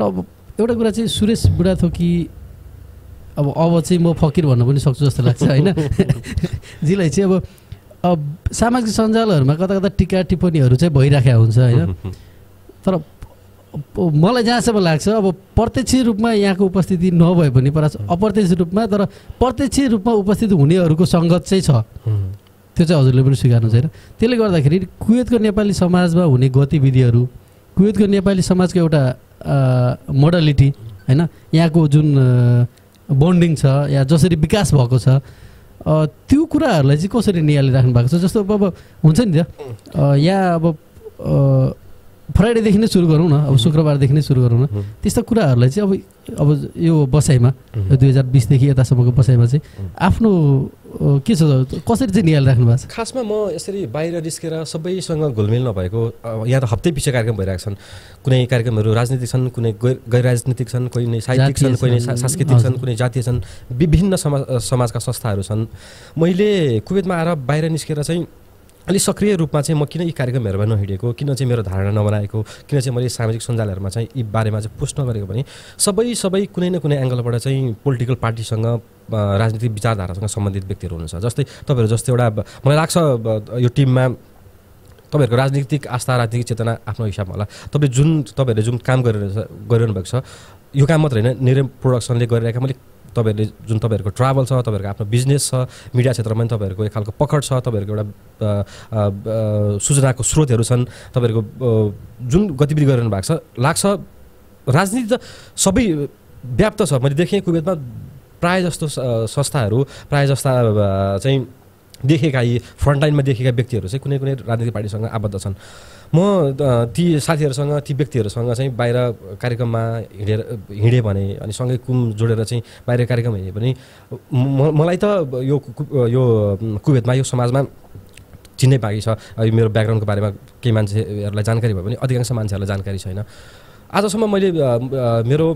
र अब एउटा कुरा चाहिँ सुरेश बुढाथोकी अब अब चाहिँ म फकिर भन्न पनि सक्छु जस्तो लाग्छ होइन जीलाई चाहिँ अब अब सामाजिक सञ्जालहरूमा कता कता टिका टिप्पणीहरू चाहिँ भइराखेका हुन्छ होइन तर मलाई जहाँसम्म लाग्छ अब प्रत्यक्ष रूपमा यहाँको उपस्थिति नभए पनि पर अप्रत्यक्ष रूपमा तर प्रत्यक्ष रूपमा उपस्थित हुनेहरूको सङ्गत चाहिँ छ त्यो चाहिँ हजुरले पनि स्वीकार्नु छैन त्यसले गर्दाखेरि कुवेतको नेपाली समाजमा हुने गतिविधिहरू कुवेतको नेपाली समाजको एउटा मोडालिटी होइन यहाँको जुन बन्डिङ छ या जसरी विकास भएको छ त्यो कुराहरूलाई चाहिँ कसरी नियालिराख्नु भएको छ जस्तो अब हुन्छ नि त यहाँ अब फ्राइडेदेखि नै सुरु गरौँ न अब शुक्रबारदेखि नै सुरु गरौँ न त्यस्ता कुराहरूलाई चाहिँ अब अब यो बसाइमा यो दुई हजार बिसदेखि यतासम्मको बसाइमा चाहिँ आफ्नो के छ कसरी चाहिँ निहालिराख्नु भएको छ खासमा म यसरी बाहिर निस्केर सबैसँग घुलमिल नभएको यहाँ त हप्तै पछि कार्यक्रम भइरहेको छन् कुनै कार्यक्रमहरू राजनीतिक छन् कुनै गैर राजनीतिक छन् कोही नै साहित्यिक छन् कोही नै सांस्कृतिक छन् कुनै जातीय छन् विभिन्न समाज समाजका संस्थाहरू छन् मैले कुवेतमा आएर बाहिर निस्केर चाहिँ अलिक सक्रिय रूपमा चाहिँ म किन यी कार्यक्रमहरूमा नहिँडेको किन चाहिँ मेरो धारणा नबनाएको किन चाहिँ मैले सामाजिक सञ्जालहरूमा चाहिँ यी बारेमा चाहिँ पोस्ट नगरेको भने सबै सबै कुनै न कुनै एङ्गलबाट चाहिँ पोलिटिकल पार्टीसँग राजनीतिक विचारधारासँग सम्बन्धित व्यक्तिहरू हुनुहुन्छ जस्तै तपाईँहरू जस्तै एउटा मलाई लाग्छ यो टिममा तपाईँहरूको राजनीतिक आस्था राजनीतिक चेतना आफ्नो हिसाबमा होला तपाईँ जुन तपाईँहरूले जुन काम गरिरहेछ गरिरहनु भएको छ यो काम मात्र होइन निरम प्रोडक्सनले गरिरहेको मैले तपाईँहरूले जुन तपाईँहरूको ट्राभल छ तपाईँहरूको आफ्नो बिजनेस छ मिडिया क्षेत्रमा पनि तपाईँहरूको एक खालको पकड छ तपाईँहरूको एउटा सूचनाको स्रोतहरू छन् तपाईँहरूको जुन गतिविधि गरिरहनु भएको छ लाग्छ राजनीति त सबै व्याप्त छ मैले देखेँ कुवेतमा प्रायः जस्तो संस्थाहरू प्रायः जस्ता चाहिँ देखेका यी फ्रन्टलाइनमा देखेका व्यक्तिहरू चाहिँ कुनै कुनै राजनीतिक पार्टीसँग आबद्ध छन् म ती साथीहरूसँग ती व्यक्तिहरूसँग चाहिँ बाहिर कार्यक्रममा हिँडेर हिँडेँ भने अनि सँगै कुम जोडेर चाहिँ बाहिर कार्यक्रम हिँडेँ भने मलाई त यो यो कुवेतमा यो समाजमा चिन्नै बाँकी छ यो मेरो ब्याकग्राउन्डको बारेमा केही मान्छेहरूलाई जानकारी भयो भने अधिकांश मान्छेहरूलाई जानकारी छैन आजसम्म मैले मेरो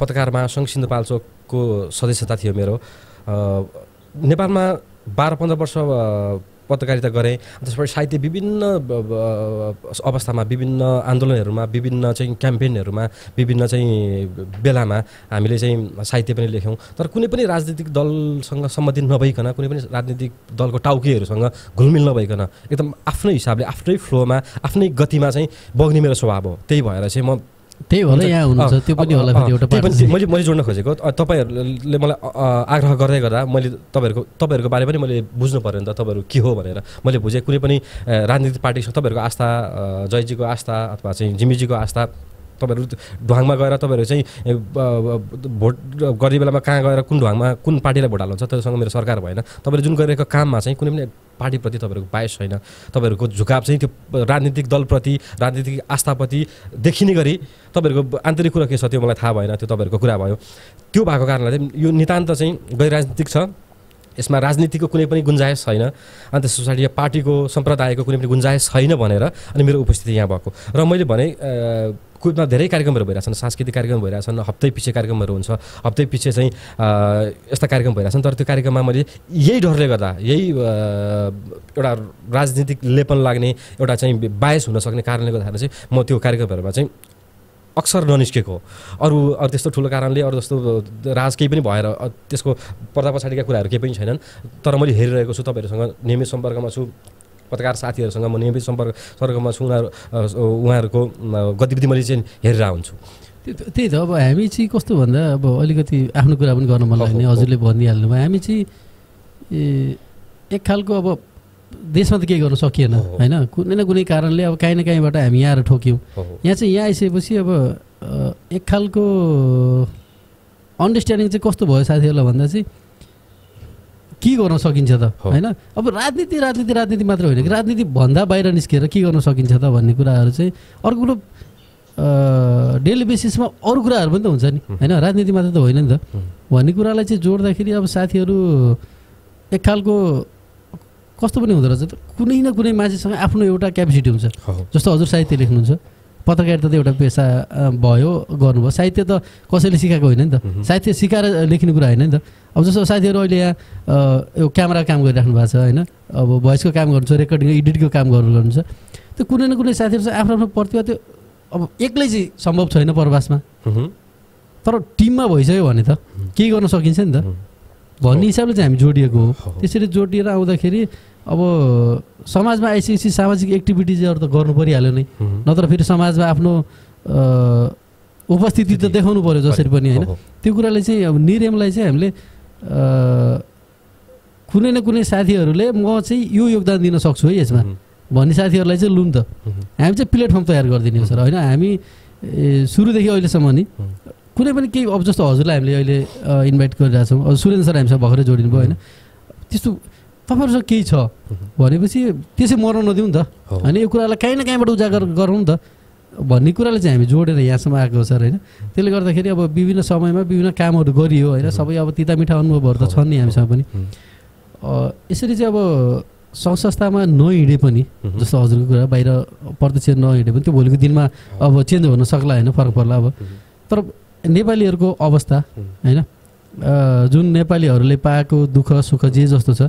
पत्रकारमा सङ्घ सिन्धुपाल्चोकको सदस्यता थियो मेरो नेपालमा बाह्र पन्ध्र वर्ष पत्रकारिता गरेँ त्यसपछि साहित्य विभिन्न अवस्थामा विभिन्न आन्दोलनहरूमा विभिन्न चाहिँ क्याम्पेनहरूमा विभिन्न चाहिँ बेलामा हामीले चाहिँ साहित्य पनि लेख्यौँ तर कुनै पनि राजनीतिक दलसँग सम्बन्धित नभइकन कुनै पनि राजनीतिक दलको टाउकेहरूसँग घुलमिल नभइकन एकदम आफ्नै हिसाबले आफ्नै फ्लोमा आफ्नै गतिमा चाहिँ बग्ने मेरो स्वभाव हो त्यही भएर चाहिँ म त्यही होला यहाँ हुनुहुन्छ त्यो पनि होला फेरि एउटा मैले मैले जोड्न खोजेको तपाईँहरूले मलाई आग्रह गर्दै गर्दा मैले तपाईँहरूको तपाईँहरूको बारे पनि मैले बुझ्नु पऱ्यो नि त तपाईँहरू के हो भनेर मैले बुझेँ कुनै पनि राजनीतिक पार्टीसँग तपाईँहरूको आस्था जयजीको आस्था अथवा चाहिँ जिमीजीको आस्था तपाईँहरू ढुवाङमा गएर तपाईँहरू चाहिँ भोट गर्ने बेलामा कहाँ गएर कुन ढुवाङमा कुन पार्टीलाई भोट हाल्नुहुन्छ त्योसँग मेरो सरकार भएन तपाईँले जुन गरिरहेको काममा चाहिँ कुनै पनि पार्टीप्रति तपाईँहरूको पाएस छैन तपाईँहरूको झुकाव चाहिँ त्यो राजनीतिक दलप्रति राजनीतिक आस्थाप्रति देखिने गरी तपाईँहरूको आन्तरिक कुरा के छ त्यो मलाई थाहा भएन त्यो तपाईँहरूको कुरा भयो त्यो भएको कारणले चाहिँ यो नितान्त चाहिँ गैर राजनीतिक छ यसमा राजनीतिको कुनै पनि गुन्जायस छैन अन्त सोसाइटी पार्टीको सम्प्रदायको कुनै पनि गुन्जायस छैन भनेर अनि मेरो उपस्थिति यहाँ भएको र मैले भने कुदमा धेरै कार्यक्रमहरू भइरहेछन् सांस्कृतिक कार्यक्रम भइरहेछन् हप्तै पछि कार्यक्रमहरू हुन्छ हप्तै पछि चाहिँ यस्ता कार्यक्रम भइरहेछन् तर त्यो कार्यक्रममा मैले यही डरले गर्दा यही एउटा राजनीतिक लेपन लाग्ने एउटा चाहिँ बायस हुनसक्ने कारणले गर्दाखेरि चाहिँ म त्यो कार्यक्रमहरूमा चाहिँ अक्सर ननिस्केको अरू अरू त्यस्तो ठुलो कारणले अरू जस्तो राज केही पनि भएर त्यसको पर्दा पछाडिका कुराहरू केही पनि छैनन् तर मैले हेरिरहेको छु तपाईँहरूसँग नियमित सम्पर्कमा छु पत्रकार साथीहरूसँग म नियमित सम्पर्क सम्पर्कमा छु उनीहरू उहाँहरूको गतिविधि मैले चाहिँ हेरेर हुन्छु त्यही त अब हामी चाहिँ कस्तो भन्दा अब अलिकति आफ्नो कुरा पनि गर्न मन लाग्ने हजुरले भनिहाल्नु भयो हामी चाहिँ एक खालको अब देशमा त केही गर्न सकिएन होइन कुनै न कुनै कारणले अब काहीँ न काहीँबाट हामी यहाँ आएर ठोक्यौँ यहाँ चाहिँ यहाँ आइसकेपछि अब एक खालको अन्डरस्ट्यान्डिङ चाहिँ कस्तो भयो साथीहरूलाई भन्दा चाहिँ के गर्न सकिन्छ त होइन अब राजनीति राजनीति राजनीति मात्र होइन कि राजनीति भन्दा बाहिर निस्केर के गर्न सकिन्छ त भन्ने कुराहरू चाहिँ अर्को कुरो डेली बेसिसमा अरू कुराहरू पनि त हुन्छ नि होइन राजनीति मात्र त होइन नि त भन्ने कुरालाई चाहिँ जोड्दाखेरि अब साथीहरू एक खालको कस्तो पनि हुँदो रहेछ त कुनै न कुनै मान्छेसँग आफ्नो एउटा क्यापेसिटी हुन्छ जस्तो हजुर साहित्य लेख्नुहुन्छ पत्रकारिता त एउटा पेसा भयो गर्नुभयो साहित्य त कसैले सिकाएको होइन नि त साहित्य सिकाएर लेख्ने कुरा होइन नि त अब जस्तो साथीहरू अहिले यहाँ यो क्यामेरा काम गरिराख्नु भएको छ होइन अब भोइसको काम गर्नुहुन्छ रेकर्डिङ एडिटको काम गर्नुहुन्छ त्यो कुनै न कुनै साथीहरू चाहिँ आफ्नो आफ्नो प्रतिभा त्यो अब एक्लै चाहिँ सम्भव छैन प्रवासमा तर टिममा भइसक्यो भने त केही गर्न सकिन्छ नि त भन्ने हिसाबले चाहिँ हामी जोडिएको हो त्यसरी जोडिएर आउँदाखेरि अब समाजमा आइसकेपछि सामाजिक एक्टिभिटिजहरू त गर्नु परिहाल्यो नै नत्र फेरि समाजमा आफ्नो उपस्थिति त देखाउनु पऱ्यो जसरी पनि होइन त्यो कुराले चाहिँ अब निरेमलाई चाहिँ हामीले कुनै न कुनै साथीहरूले म चाहिँ यो योगदान दिन सक्छु है यसमा भन्ने साथीहरूलाई चाहिँ लुम त हामी चाहिँ प्लेटफर्म तयार गरिदिने हो सर होइन हामी सुरुदेखि अहिलेसम्म नि कुनै पनि केही अब जस्तो हजुरलाई हामीले अहिले इन्भाइट गरिरहेछौँ अब सुरेन्द्र सर हामीसँग भर्खरै जोडिनु भयो होइन त्यस्तो तपाईँहरूसँग केही छ भनेपछि त्यसै मर्न नदिउँ नि त होइन यो कुरालाई काहीँ न काहीँबाट उजागर गरौँ नि त भन्ने कुरालाई चाहिँ हामी जोडेर यहाँसम्म आएको छ होइन त्यसले गर्दाखेरि अब विभिन्न समयमा विभिन्न कामहरू गरियो होइन सबै अब तितामिठा अनुभवहरू त छन् नि हामीसँग पनि यसरी चाहिँ अब सङ्घ संस्थामा नहिँडे पनि जस्तो हजुरको कुरा बाहिर प्रत्यक्ष नहिँडे पनि त्यो भोलिको दिनमा अब चेन्ज हुन सक्ला होइन फरक पर्ला अब तर नेपालीहरूको अवस्था होइन जुन नेपालीहरूले पाएको दुःख सुख जे जस्तो छ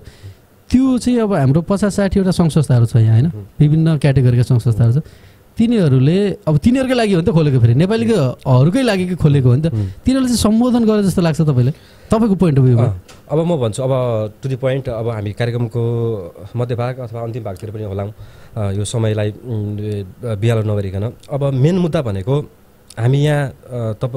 त्यो चाहिँ अब हाम्रो पचास साठीवटा सङ्घ संस्थाहरू छ यहाँ होइन विभिन्न क्याटेगोरीका सङ्घ संस्थाहरू छ तिनीहरूले अब तिनीहरूकै लागि हो नि त खोलेको फेरि नेपालीकोहरूकै लागि खोलेको हो नि त तिनीहरूले चाहिँ सम्बोधन गरे जस्तो लाग्छ तपाईँलाई तपाईँको पोइन्ट अफ भ्यूमा अब म भन्छु अब टु दि पोइन्ट अब हामी कार्यक्रमको मध्यभाग अथवा अन्तिम भागतिर पनि होलाउँ यो समयलाई बिहालो नगरिकन अब मेन मुद्दा भनेको हामी यहाँ तप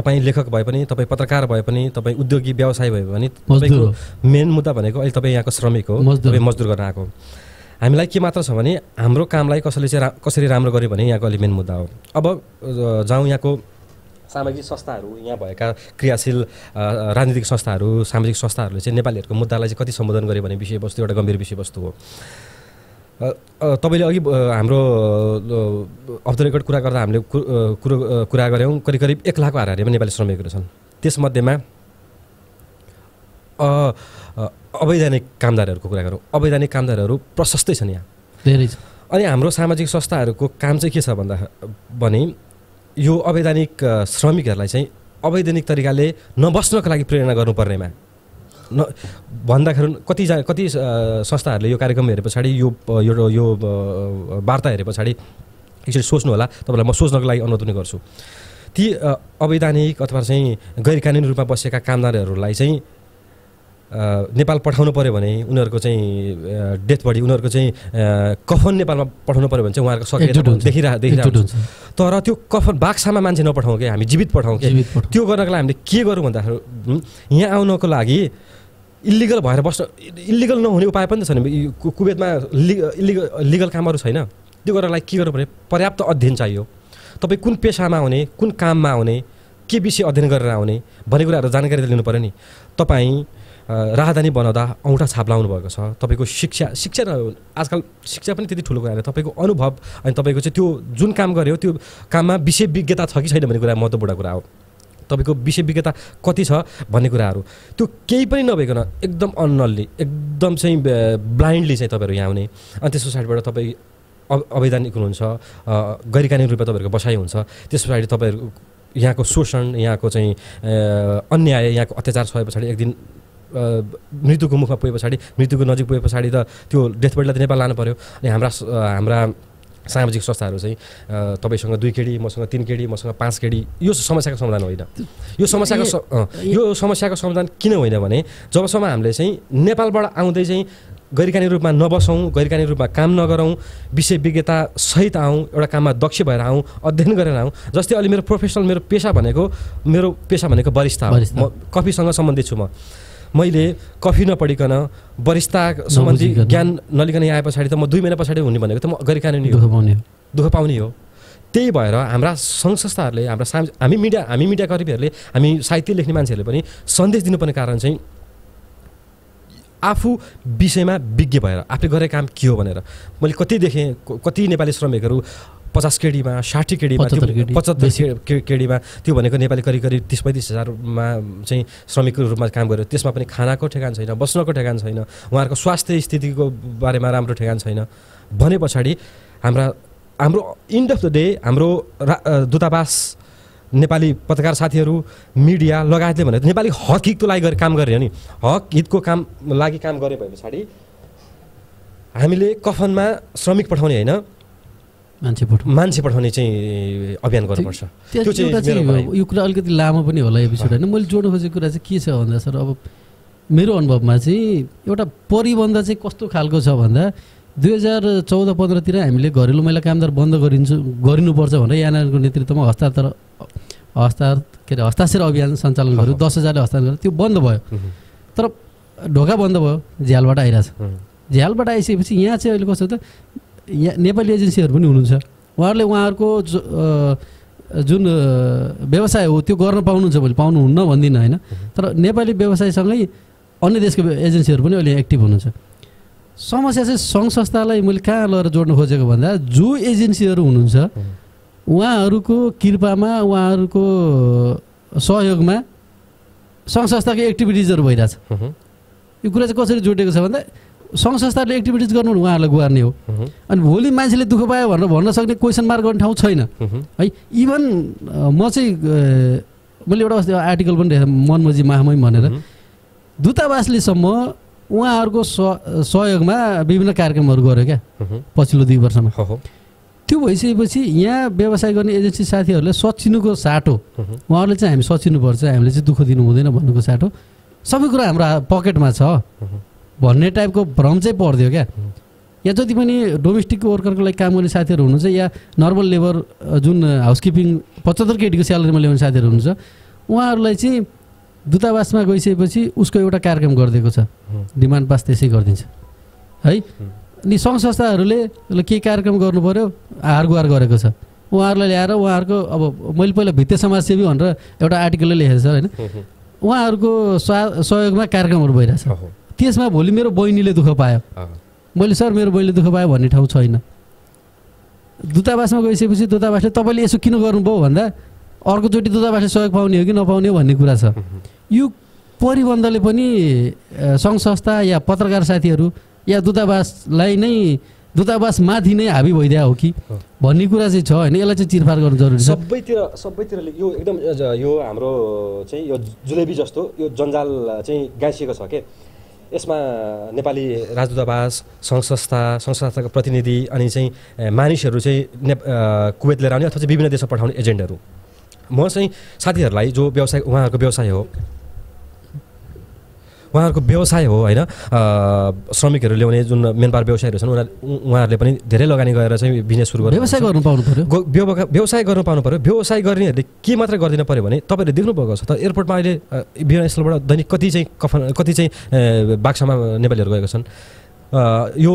तपाईँ लेखक भए पनि तपाईँ पत्रकार भए पनि तपाईँ उद्योगी व्यवसाय भए पनि तपाईँको मेन मुद्दा भनेको अहिले तपाईँ यहाँको श्रमिक हो तपाईँ मजदुर गर्न आएको हामीलाई के मात्र छ भने हाम्रो कामलाई कसैले चाहिँ रा कसरी राम्रो गर्यो भने यहाँको अलि मेन मुद्दा हो अब जाउँ यहाँको सामाजिक संस्थाहरू यहाँ भएका क्रियाशील राजनीतिक संस्थाहरू सामाजिक संस्थाहरूले चाहिँ नेपालीहरूको मुद्दालाई चाहिँ कति सम्बोधन गर्यो भने विषयवस्तु एउटा गम्भीर विषयवस्तु हो तपाईँले अघि हाम्रो अफ द रेकर्ड कुरा गर्दा हामीले कुरो कुरा गऱ्यौँ करिब करिब एक लाखको हाराहारीमा नेपाली श्रमिकहरू छन् त्यसमध्येमा अवैधानिक कामदारहरूको कुरा गरौँ अवैधानिक कामदारहरू प्रशस्तै छन् यहाँ धेरै छ अनि हाम्रो सामाजिक संस्थाहरूको काम चाहिँ के छ भन्दा भने यो अवैधानिक श्रमिकहरूलाई चाहिँ अवैधानिक तरिकाले नबस्नको लागि प्रेरणा गर्नुपर्नेमा न भन्दाखेरि कतिजना कति संस्थाहरूले यो कार्यक्रम हेरे पछाडि यो यो वार्ता हेरे पछाडि यसरी सोच्नु होला तपाईँलाई म सोच्नको लागि अनुरोध पनि गर्छु ती अवैधानिक अथवा चाहिँ गैर कानुनी रूपमा बसेका कामदारहरूलाई चाहिँ नेपाल पठाउनु पऱ्यो भने उनीहरूको चाहिँ डेथ बडी उनीहरूको चाहिँ कफन नेपालमा पठाउनु पऱ्यो भने चाहिँ उहाँहरूको सकेर देखिरह देखिरहेको हुन्छ तर त्यो कफन बाक्सामा मान्छे नपठाउँ कि हामी जीवित पठाउँ कि त्यो गर्नको लागि हामीले के गरौँ भन्दाखेरि यहाँ आउनको लागि इलिगल भएर बस्न इलिगल नहुने उपाय पनि त छैन कुवेतमा लिगल लिगल कामहरू छैन त्यो गर्नको लागि के गर्नु पर्याप्त अध्ययन चाहियो तपाईँ कुन पेसामा आउने कुन काममा आउने के विषय अध्ययन गरेर आउने भन्ने कुराहरू जानकारी त लिनु पऱ्यो नि तपाईँ राहदानी बनाउँदा औँठा छाप लाउनु भएको छ तपाईँको शिक्षा शिक्षा आजकल शिक्षा पनि त्यति ठुलो कुरा होइन तपाईँको अनुभव अनि तपाईँको चाहिँ त्यो जुन काम गऱ्यो त्यो काममा विषय विज्ञता छ कि छैन भन्ने कुरा महत्त्वपूर्ण कुरा हो तपाईँको विषय विज्ञता कति छ भन्ने कुराहरू त्यो केही पनि नभइकन एकदम अन्नल्ली एकदम चाहिँ ब्लाइन्डली चाहिँ तपाईँहरू यहाँ आउने अनि त्यसको साइडबाट तपाईँ अवैधानिक हुनुहुन्छ गैरकानुनी रूपमा तपाईँहरूको बसाइ हुन्छ त्यस पछाडि तपाईँहरू यहाँको शोषण यहाँको चाहिँ अन्याय यहाँको अत्याचार छ पछाडि एक दिन मृत्युको मुखमा पुगे पछाडि मृत्युको नजिक पुगे पछाडि त त्यो डेथ बडीलाई त नेपाल लानु पऱ्यो अनि हाम्रा हाम्रा सामाजिक संस्थाहरू चाहिँ तपाईँसँग दुई केडी मसँग तिन केडी मसँग पाँच केडी यो समस्याको समाधान होइन यो समस्याको यो समस्याको समाधान किन होइन भने जबसम्म हामीले चाहिँ नेपालबाट आउँदै चाहिँ गैरकानी रूपमा नबसौँ गैरकानी रूपमा काम नगरौँ विषय विज्ञता सहित आउँ एउटा काममा दक्ष भएर आउँ अध्ययन गरेर आउँ जस्तै अहिले मेरो प्रोफेसनल मेरो पेसा भनेको मेरो पेसा भनेको वरिष्ठ हो म कफीसँग सम्बन्धित छु म मैले कफी नपढिकन वरिष्ठता सम्बन्धी ज्ञान नलिकन यहाँ आए पछाडि त म दुई महिना पछाडि हुने भनेको त म गरिकानुनी दुःख पाउने हो दुःख पाउने हो त्यही भएर हाम्रा सङ्घ संस्थाहरूले हाम्रा साम हामी मिडिया हामी मिडियाकर्मीहरूले हामी साहित्य लेख्ने मान्छेहरूले पनि सन्देश दिनुपर्ने कारण चाहिँ आफू विषयमा विज्ञ भएर आफूले गरेको काम के हो भनेर मैले कति देखेँ कति नेपाली श्रमिकहरू पचास केडीमा साठी केडीमा पचहत्तर केडीमा त्यो भनेको नेपाली करिब करिब तिस पैँतिस हजारमा चाहिँ श्रमिकको रूपमा काम गर्यो त्यसमा पनि खानाको ठेगान छैन बस्नको ठेगान छैन उहाँहरूको स्वास्थ्य स्थितिको बारेमा राम्रो ठेगान छैन भने पछाडि हाम्रा हाम्रो इन्ड अफ द डे हाम्रो दूतावास नेपाली पत्रकार साथीहरू मिडिया लगायतले भने नेपाली हक हितको लागि काम गर्ने हो नि हक हितको काम लागि काम गरे भए पछाडि हामीले कफनमा श्रमिक पठाउने होइन मान्छे पठाउ मान्छे पठाउने चाहिँ अभियान गर्नुपर्छ त्यो चाहिँ यो कुरा अलिकति लामो पनि होला एपिसोड होइन मैले जोड्नु खोजेको कुरा चाहिँ के छ भन्दा सर अब मेरो अनुभवमा चाहिँ एउटा परिबन्ध चाहिँ कस्तो खालको छ भन्दा दुई हजार चौध पन्ध्रतिर हामीले घरेलु महिला कामदार बन्द गरिन्छु गरिनुपर्छ भनेर यानाको नेतृत्वमा हस्तान्तर हस्तार के अरे हस्ताक्षर अभियान सञ्चालन गर्यो दस हजारले हस्तान्तरण गर्यो त्यो बन्द भयो तर ढोका बन्द भयो झ्यालबाट आइरहेछ झ्यालबाट आइसकेपछि यहाँ चाहिँ अहिले कस्तो त यहाँ नेपाली एजेन्सीहरू पनि हुनुहुन्छ उहाँहरूले उहाँहरूको जुन व्यवसाय हो त्यो गर्न पाउनुहुन्छ भोलि पाउनुहुन्न भन्दिनँ होइन तर नेपाली व्यवसायसँगै अन्य देशको एजेन्सीहरू पनि अहिले एक्टिभ हुनुहुन्छ समस्या चाहिँ सङ्घ संस्थालाई मैले कहाँ लगेर जोड्न खोजेको भन्दा जो एजेन्सीहरू हुनुहुन्छ उहाँहरूको कृपामा उहाँहरूको सहयोगमा सङ्घ संस्थाको एक्टिभिटिजहरू भइरहेछ यो कुरा चाहिँ कसरी जोडिएको छ भन्दा सङ्घ संस्थाहरूले एक्टिभिटिज गर्नु उहाँहरूलाई गुहार्ने हो अनि भोलि मान्छेले दुःख पायो भनेर भन्न सक्ने क्वेसन मार्क गर्ने ठाउँ छैन है इभन म चाहिँ मैले एउटा आर्टिकल पनि देखेँ मनमोजी महामहिम भनेर दूतावासलेसम्म उहाँहरूको सहयोगमा विभिन्न कार्यक्रमहरू गर्यो क्या पछिल्लो दुई वर्षमा त्यो भइसकेपछि यहाँ व्यवसाय गर्ने एजेन्सी साथीहरूले सचिनुको साटो उहाँहरूले चाहिँ हामी सचिनुपर्छ हामीले चाहिँ दुःख दिनु हुँदैन भन्नुको साटो सबै कुरा हाम्रो पकेटमा छ भन्ने टाइपको भ्रम चाहिँ पर्दियो क्या या जति पनि डोमेस्टिक वर्करको लागि काम गर्ने साथीहरू हुनुहुन्छ या नर्मल लेबर जुन हाउसकिपिङ पचहत्तर केटीको स्यालेरीमा ल्याउने साथीहरू हुनुहुन्छ उहाँहरूलाई चाहिँ दूतावासमा गइसकेपछि उसको एउटा कार्यक्रम गरिदिएको छ डिमान्ड पास त्यसै गरिदिन्छ है अनि सङ्घ संस्थाहरूले केही कार्यक्रम गर्नु पऱ्यो हार गुहार गरेको छ उहाँहरूलाई ल्याएर उहाँहरूको अब मैले पहिला भित्ते समाजसेवी भनेर एउटा आर्टिकलले लेखेको छ होइन उहाँहरूको सहयोगमा कार्यक्रमहरू भइरहेछ त्यसमा भोलि मेरो बहिनीले दुःख पायो मैले सर मेरो बहिनीले दुःख पायो भन्ने ठाउँ छैन दूतावासमा गइसकेपछि दूतावासले तपाईँले यसो किन गर्नुभयो भन्दा अर्कोचोटि दूतावासले सहयोग पाउने हो कि नपाउने हो भन्ने कुरा छ यो परिबन्धले पनि सङ्घ संस्था या पत्रकार साथीहरू या दूतावासलाई नै दूतावासमाथि नै हाबी भइदिया हो कि भन्ने कुरा चाहिँ छ होइन यसलाई चाहिँ चिरफार गर्नु जरुरी छ सबैतिर सबैतिर यो एकदम यो हाम्रो चाहिँ यो जुलेबी जस्तो यो जन्जाल चाहिँ गाँसिएको छ क्या यसमा नेपाली राजदूतावास सङ्घ संस्था सङ्घ संस्थाका प्रतिनिधि अनि चाहिँ मानिसहरू चाहिँ ने कुवेत लिएर आउने अथवा चाहिँ विभिन्न देशमा पठाउने एजेन्टहरू म चाहिँ साथीहरूलाई जो व्यवसाय उहाँहरूको व्यवसाय हो उहाँहरूको व्यवसाय हो होइन श्रमिकहरू ल्याउने जुन मेनबार व्यवसायहरू छन् उनीहरू उहाँहरूले पनि धेरै लगानी गरेर चाहिँ बिजनेस सुरु गर्नु व्यवसाय गर्नु पाउनु पऱ्यो व्यवसाय गर्नु पाउनु पऱ्यो व्यवसाय गर्नेहरूले के मात्र गरिदिनु पऱ्यो भने तपाईँले देख्नुभएको छ त एयरपोर्टमा अहिले विमानस्थलबाट दैनिक कति चाहिँ कफ कति चाहिँ बाक्सामा नेपालीहरू गएको छन् यो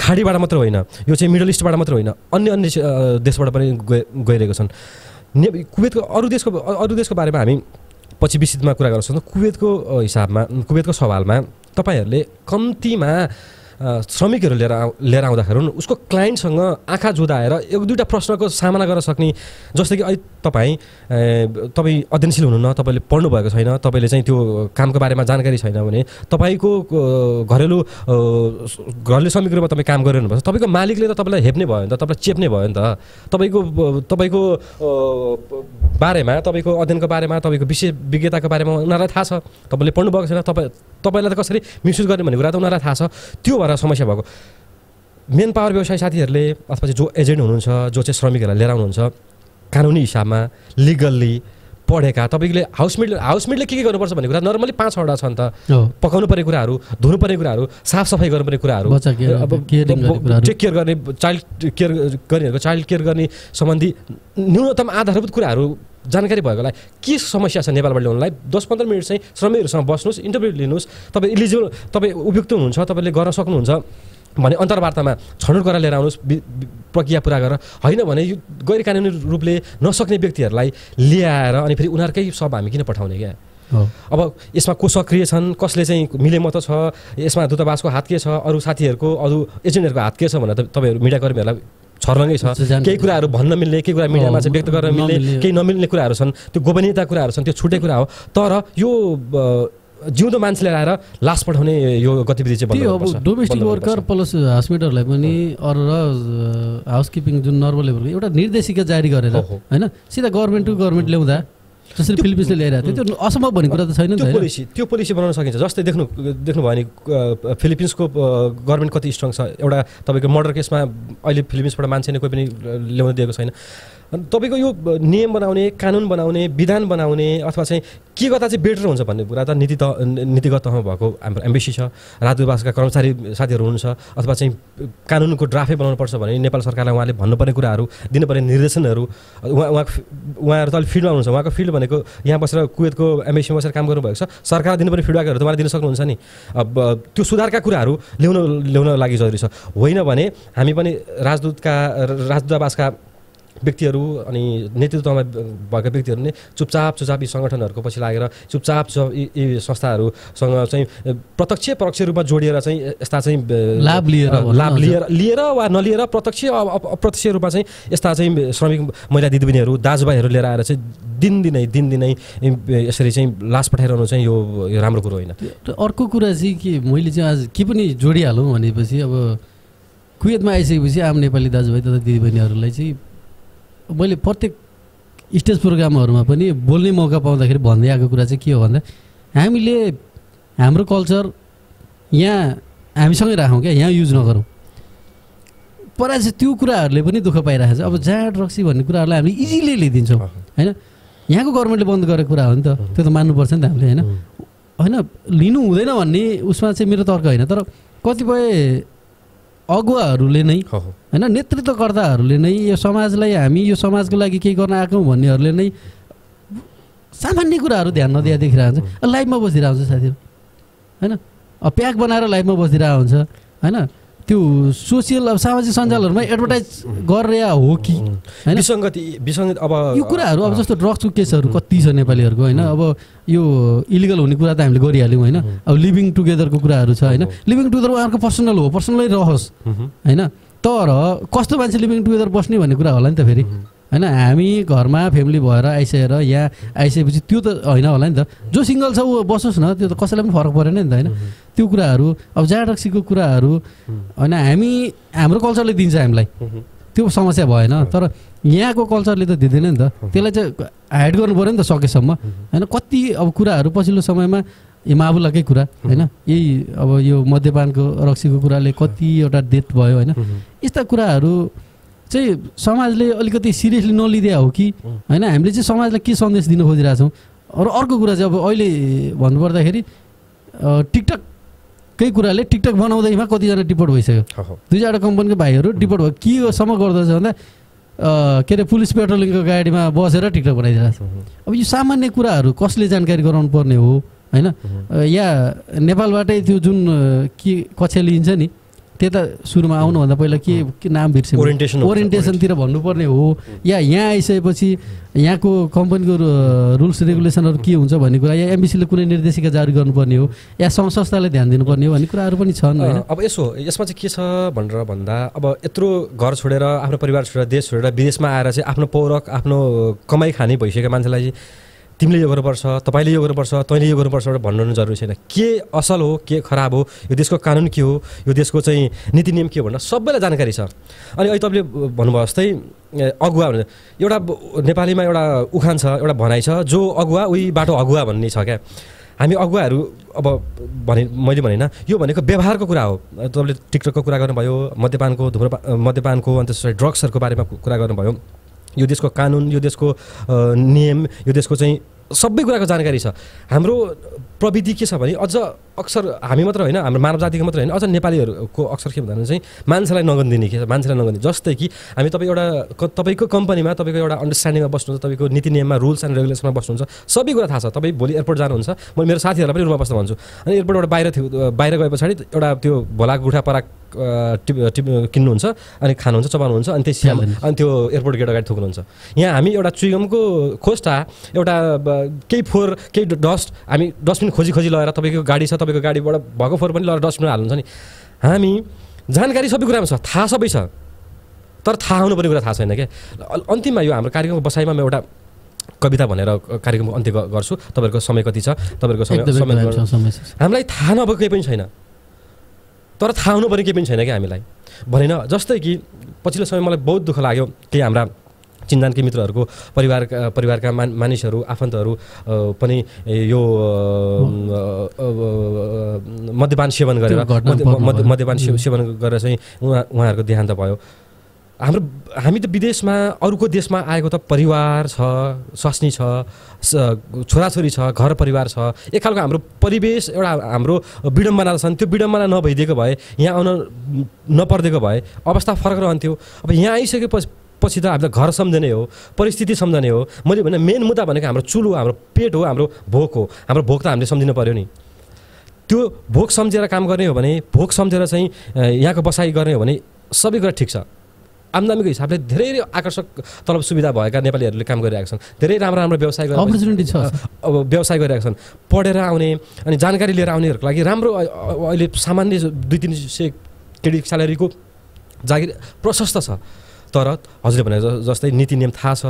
खाडीबाट मात्र होइन यो चाहिँ मिडल इस्टबाट मात्र होइन अन्य अन्य देशबाट पनि गए गइरहेको छन् ने कुवेतको अरू देशको अरू देशको बारेमा हामी पछि विस्तृतमा कुरा गर्छौँ कुवेतको हिसाबमा कुवेतको सवालमा तपाईँहरूले कम्तीमा श्रमिकहरू लिएर लिएर आउँदाखेरि उसको क्लाइन्टसँग आँखा जुदाएर एक दुईवटा प्रश्नको सामना गर्न सक्ने जस्तै कि अहिले तपाईँ तपाईँ अध्ययनशील हुनुहुन्न तपाईँले पढ्नुभएको छैन तपाईँले चाहिँ त्यो कामको बारेमा जानकारी छैन भने तपाईँको घरेलु घरेलु श्रमिक रूपमा तपाईँ काम गरिरहनुपर्छ तपाईँको मालिकले त तपाईँलाई हेप्ने भयो नि त तपाईँलाई चेप्ने भयो नि त तपाईँको तपाईँको बारेमा तपाईँको अध्ययनको बारेमा तपाईँको विशेष विज्ञताको बारेमा उनीहरूलाई थाहा छ तपाईँले पढ्नुभएको छैन तपाईँ तपाईँलाई त कसरी मिसयुज गर्ने भन्ने कुरा त उनीहरूलाई थाहा छ त्यो एउटा समस्या भएको मेन पावर व्यवसाय साथीहरूले अथवा चाहिँ जो एजेन्ट हुनुहुन्छ जो चाहिँ श्रमिकहरूलाई लिएर आउनुहुन्छ कानुनी हिसाबमा लिगल्ली पढेका तपाईँले हाउसमेट हाउसमेटले के के गर्नुपर्छ भन्ने कुरा नर्मली पाँचवटा छन् त पकाउनु पर्ने कुराहरू धुनुपर्ने कुराहरू साफसफाइ गर्नुपर्ने कुराहरू अब टेक केयर गर्ने चाइल्ड केयर गर्नेहरूको चाइल्ड केयर गर्ने सम्बन्धी न्यूनतम आधारभूत कुराहरू जानकारी भएकोलाई के समस्या छ नेपालबाट ल्याउनलाई दस पन्ध्र मिनट चाहिँ श्रमिकहरूसँग बस्नुहोस् इन्टरभ्यू लिनुहोस् तपाईँ इलिजिबल तपाईँ उपयुक्त हुनुहुन्छ तपाईँले गर्न सक्नुहुन्छ भने अन्तर्वार्तामा छनौट गरेर लिएर आउनुहोस् प्रक्रिया पुरा गरेर होइन भने यो गैर कानुनी रूपले नसक्ने व्यक्तिहरूलाई ल्याएर अनि फेरि उनीहरूकै सब हामी किन पठाउने क्या अब यसमा को सक्रिय छन् कसले चाहिँ मिले मात्र छ यसमा दूतावासको हात के छ अरू साथीहरूको अरू एजेन्टहरूको हात के छ भनेर तपाईँहरू मिडियाकर्मीहरूलाई छर्लङ्गै छ केही कुराहरू भन्न मिल्ने केही कुरा मिडियामा चाहिँ व्यक्त गर्न मिल्ने केही नमिल्ने कुराहरू छन् त्यो गोपनीयता कुराहरू छन् त्यो छुट्टै कुरा हो तर यो जिउँदो मान्छेले आएर लास पठाउने यो गतिविधि चाहिँ अब डोमेस्टिक वर्कर प्लस हस्पिटलहरूलाई पनि अरू र हाउसकिपिङ जुन नर्मल लेभलको एउटा निर्देशिका जारी गरेर होइन सिधा गभर्मेन्ट टु गभर्मेन्ट ल्याउँदा जसरी फिलिपिन्सले ल्याएर थियो त्यो असम्भव भन्ने कुरा त छैन त्यो पोलिसी त्यो पोलिसी बनाउन सकिन्छ जस्तै देख्नु देख्नुभयो भने फिलिपिन्सको गभर्मेन्ट कति स्ट्रङ छ एउटा तपाईँको मर्डर केसमा अहिले फिलिपिन्सबाट मान्छे नै कोही पनि ल्याउन दिएको छैन तपाईँको यो नियम बनाउने कानुन बनाउने विधान बनाउने अथवा चाहिँ के गर्दा चाहिँ बेटर हुन्छ भन्ने कुरा त नीति त नीतिगत तहमा भएको हाम्रो एम्बेसी छ राजदूतावासका कर्मचारी साथीहरू हुनुहुन्छ अथवा चाहिँ कानुनको ड्राफ्टै बनाउनुपर्छ भने नेपाल सरकारलाई उहाँले भन्नुपर्ने कुराहरू दिनुपर्ने निर्देशनहरू उहाँ उहाँ उहाँहरू त अलिक फिल्डमा हुनुहुन्छ उहाँको फिल्ड भनेको यहाँ बसेर कुवेतको एम्बेसीमा बसेर काम गर्नुभएको छ सरकारलाई दिनुपर्ने फिडब्याकहरू उहाँले दिन सक्नुहुन्छ नि त्यो सुधारका कुराहरू ल्याउन ल्याउन लागि जरुरी छ होइन भने हामी पनि राजदूतका राजदूतावासका व्यक्तिहरू अनि नेतृत्वमा भएका व्यक्तिहरू नै चुपचाप चुपचाप यी सङ्गठनहरूको पछि लागेर चुपचाप यी संस्थाहरूसँग चाहिँ प्रत्यक्ष परोक्ष रूपमा जोडिएर चाहिँ यस्ता चाहिँ लाभ लिएर लाभ लिएर लिएर वा नलिएर प्रत्यक्ष अप्रत्यक्ष रूपमा चाहिँ यस्ता चाहिँ श्रमिक महिला दिदीबहिनीहरू दाजुभाइहरू लिएर आएर चाहिँ दिनदिनै दिनदिनै यसरी चाहिँ लास पठाइरहनु चाहिँ यो राम्रो कुरो होइन अर्को कुरा चाहिँ कि मैले चाहिँ आज के पनि जोडिहालौँ भनेपछि अब कुवेतमा आइसकेपछि आम नेपाली दाजुभाइ तथा दिदीबहिनीहरूलाई चाहिँ मैले प्रत्येक स्टेज प्रोग्रामहरूमा पनि बोल्ने मौका पाउँदाखेरि भन्दै आएको कुरा चाहिँ के हो भन्दा हामीले हाम्रो कल्चर यहाँ हामीसँगै राखौँ क्या यहाँ युज नगरौँ चाहिँ त्यो कुराहरूले पनि दुःख पाइरहेको छ अब जाँड रक्सी भन्ने कुराहरूलाई हामीले इजिली लिइदिन्छौँ होइन यहाँको गभर्मेन्टले बन्द गरेको कुरा हो नि त त्यो त मान्नुपर्छ नि त हामीले होइन होइन लिनु हुँदैन भन्ने उसमा चाहिँ मेरो तर्क होइन तर कतिपय अगुवाहरूले नै होइन नेतृत्वकर्ताहरूले नै यो समाजलाई हामी यो समाजको लागि केही गर्न आएको भन्नेहरूले नै सामान्य कुराहरू ध्यान नदिया देखिरहेको हुन्छ लाइभमा बसिरहेको हुन्छ साथीहरू होइन प्याक बनाएर लाइभमा बसिरहेको हुन्छ होइन त्यो सोसियल अब सामाजिक सञ्जालहरूमा एडभर्टाइज गरेर हो कि विसङ्गति विसङ्गति अब यो कुराहरू अब जस्तो ड्रग्सको केसहरू कति छ नेपालीहरूको होइन अब यो इलिगल हुने कुरा त हामीले गरिहाल्यौँ होइन अब लिभिङ टुगेदरको कुराहरू छ होइन लिभिङ टुगेदर उहाँहरूको पर्सनल हो पर्सनलै रहोस् होइन तर कस्तो मान्छे लिभिङ टुगेदर बस्ने भन्ने कुरा होला नि त फेरि होइन हामी घरमा फ्यामिली भएर आइसकेर यहाँ आइसकेपछि त्यो त होइन होला नि त जो सिङ्गल छ ऊ बसोस् न त्यो त कसैलाई पनि फरक परेन नि त होइन त्यो कुराहरू अब जाडक्सीको कुराहरू होइन हामी हाम्रो कल्चरले दिन्छ हामीलाई त्यो समस्या भएन तर यहाँको कल्चरले त दिँदैन नि त त्यसलाई चाहिँ हाइड गर्नु पऱ्यो नि त सकेसम्म होइन कति अब कुराहरू पछिल्लो समयमा यो माबुलाकै कुरा होइन यही अब यो मद्यपानको रक्सीको कुराले कतिवटा डेथ भयो होइन यस्ता कुराहरू चाहिँ समाजले अलिकति सिरियसली नलिदिया हो कि होइन हामीले चाहिँ समाजलाई के सन्देश दिन खोजिरहेछौँ र अर्को कुरा चाहिँ अब अहिले भन्नुपर्दाखेरि टिकटकै कुराले टिकटक बनाउँदैमा कतिजना डिपोर्ट भइसक्यो दुई चारवटा कम्पनीको भाइहरू डिपोर्ट भयो केसम्म गर्दछ भन्दा के अरे पुलिस पेट्रोलिङको गाडीमा बसेर टिकटक बनाइदिरहेको छ अब यो सामान्य कुराहरू कसले जानकारी गराउनु पर्ने हो होइन या नेपालबाटै त्यो जुन के कक्षा लिइन्छ नि त्यता सुरुमा आउनुभन्दा पहिला के नाम बिर्स्यो ओरिएन्टेसन ओरिएन्टेसनतिर भन्नुपर्ने हो या यहाँ आइसकेपछि यहाँको कम्पनीको रुल्स रेगुलेसनहरू के हुन्छ भन्ने कुरा या एमबिसीले कुनै निर्देशिका जारी गर्नुपर्ने हो या सङ्घ संस्थालाई ध्यान दिनुपर्ने हो भन्ने कुराहरू पनि छन् होइन अब यसो यसमा चाहिँ के छ भनेर भन्दा अब यत्रो घर छोडेर आफ्नो परिवार छोडेर देश छोडेर विदेशमा आएर चाहिँ आफ्नो पौरख आफ्नो कमाइ खाने भइसकेको मान्छेलाई चाहिँ तिमीले यो गर्नुपर्छ तपाईँले यो गर्नुपर्छ तैँले यो गर्नुपर्छ भनेर भन्नु जरुरी छैन के असल हो के खराब हो यो देशको कानुन के हो यो देशको चाहिँ नीति नियम के हो भनेर सबैलाई जानकारी छ अनि अहिले तपाईँले भन्नुभयो जस्तै अगुवा भने एउटा नेपालीमा एउटा उखान छ एउटा भनाइ छ जो अगुवा उही बाटो अगुवा भन्ने छ क्या हामी अगुवाहरू अब भने मैले भनेन यो भनेको व्यवहारको कुरा हो तपाईँले टिकटकको कुरा गर्नुभयो मध्यपानको धुम्रपा मद्यपानको अनि त्यसपछि ड्रग्सहरूको बारेमा कुरा गर्नुभयो यो देशको कानुन यो देशको नियम यो देशको चाहिँ सबै कुराको जानकारी छ हाम्रो प्रविधि के छ भने अझ अक्सर हामी मात्र होइन हाम्रो मानव जातिको मात्र होइन अझ नेपालीहरूको अक्सर के भन्दा चाहिँ मान्छेलाई नगनिदिने के मान्छेलाई नगनिदिने जस्तै कि हामी तपाईँ एउटा तपाईँको कम्पनीमा तपाईँको एउटा अन्डरस्ट्यान्डिङमा बस्नुहुन्छ तपाईँको नीति नियममा रुल्स एन्ड रेगुलेसनमा बस्नुहुन्छ सबै कुरा थाहा छ तपाईँ भोलि एयरपोर्ट जानुहुन्छ म मेरो साथीहरूलाई पनि रुममा बस्न भन्छु अनि एयरपोर्टबाट बाहिर थियो बाहिर गए पछाडि एउटा त्यो भोला गुठा पराक टिप टिप किन्नुहुन्छ अनि खानुहुन्छ चपाउनुहुन्छ अनि त्यही अनि त्यो एयरपोर्ट गेट अगाडि थुक्नुहुन्छ यहाँ हामी एउटा चुइगमको खोस्टा एउटा केही फोहोर केही डस्ट हामी डस्टबिन खोजी खोजी लगाएर तपाईँको गाडी छ तपाईँको गाडीबाट भएको फोहोर पनि लगाएर डस्टबिन हाल्नुहुन्छ नि हामी जानकारी सबै कुरामा छ थाहा सबै छ तर थाहा हुनुपर्ने कुरा थाहा छैन क्या अन्तिममा यो हाम्रो कार्यक्रमको बसाइमा म एउटा कविता भनेर कार्यक्रमको अन्त्य गर्छु तपाईँहरूको समय कति छ तपाईँहरूको समय हामीलाई थाहा नभएको केही पनि छैन तर थाहा हुनुपर्ने केही पनि छैन क्या हामीलाई भनेन जस्तै कि पछिल्लो समय मलाई बहुत दुःख लाग्यो केही हाम्रा चिन्जानकी मित्रहरूको परिवार परिवारका मान मानिसहरू आफन्तहरू पनि यो मद्यपान सेवन गरेर मद्यपान सेवन गरेर चाहिँ उहाँ उहाँहरूको देहान्त भयो हाम्रो हामी त विदेशमा अरूको देशमा आएको त परिवार छ स्वास्नी छ छोराछोरी छ घर परिवार छ एक खालको हाम्रो परिवेश एउटा हाम्रो विडम्बना छन् त्यो विडम्बना नभइदिएको भए यहाँ आउन नपरिदिएको भए अवस्था फरक रहन्थ्यो अब यहाँ आइसकेपछि पछि त हामीलाई घर सम्झने हो परिस्थिति सम्झने हो मैले भने मेन मुद्दा भनेको हाम्रो चुलो हाम्रो पेट हो हाम्रो भोक हो हाम्रो भोक त हामीले सम्झिनु पऱ्यो नि त्यो भोक सम्झेर काम गर्ने हो भने भोक सम्झेर चाहिँ यहाँको बसाइ गर्ने हो भने सबै कुरा ठिक छ आम्दामीको हिसाबले धेरै आकर्षक तलब सुविधा भएका नेपालीहरूले काम गरिरहेका छन् धेरै राम्रो राम्रो व्यवसाय अपर्च्युनिटी छ अब व्यवसाय गरिरहेका छन् पढेर आउने अनि जानकारी लिएर आउनेहरूको लागि राम्रो अहिले सामान्य दुई तिन सय केडी स्यालेरीको जागिर प्रशस्त छ तर हजुरले भने जस्तै नीति नियम थाहा छ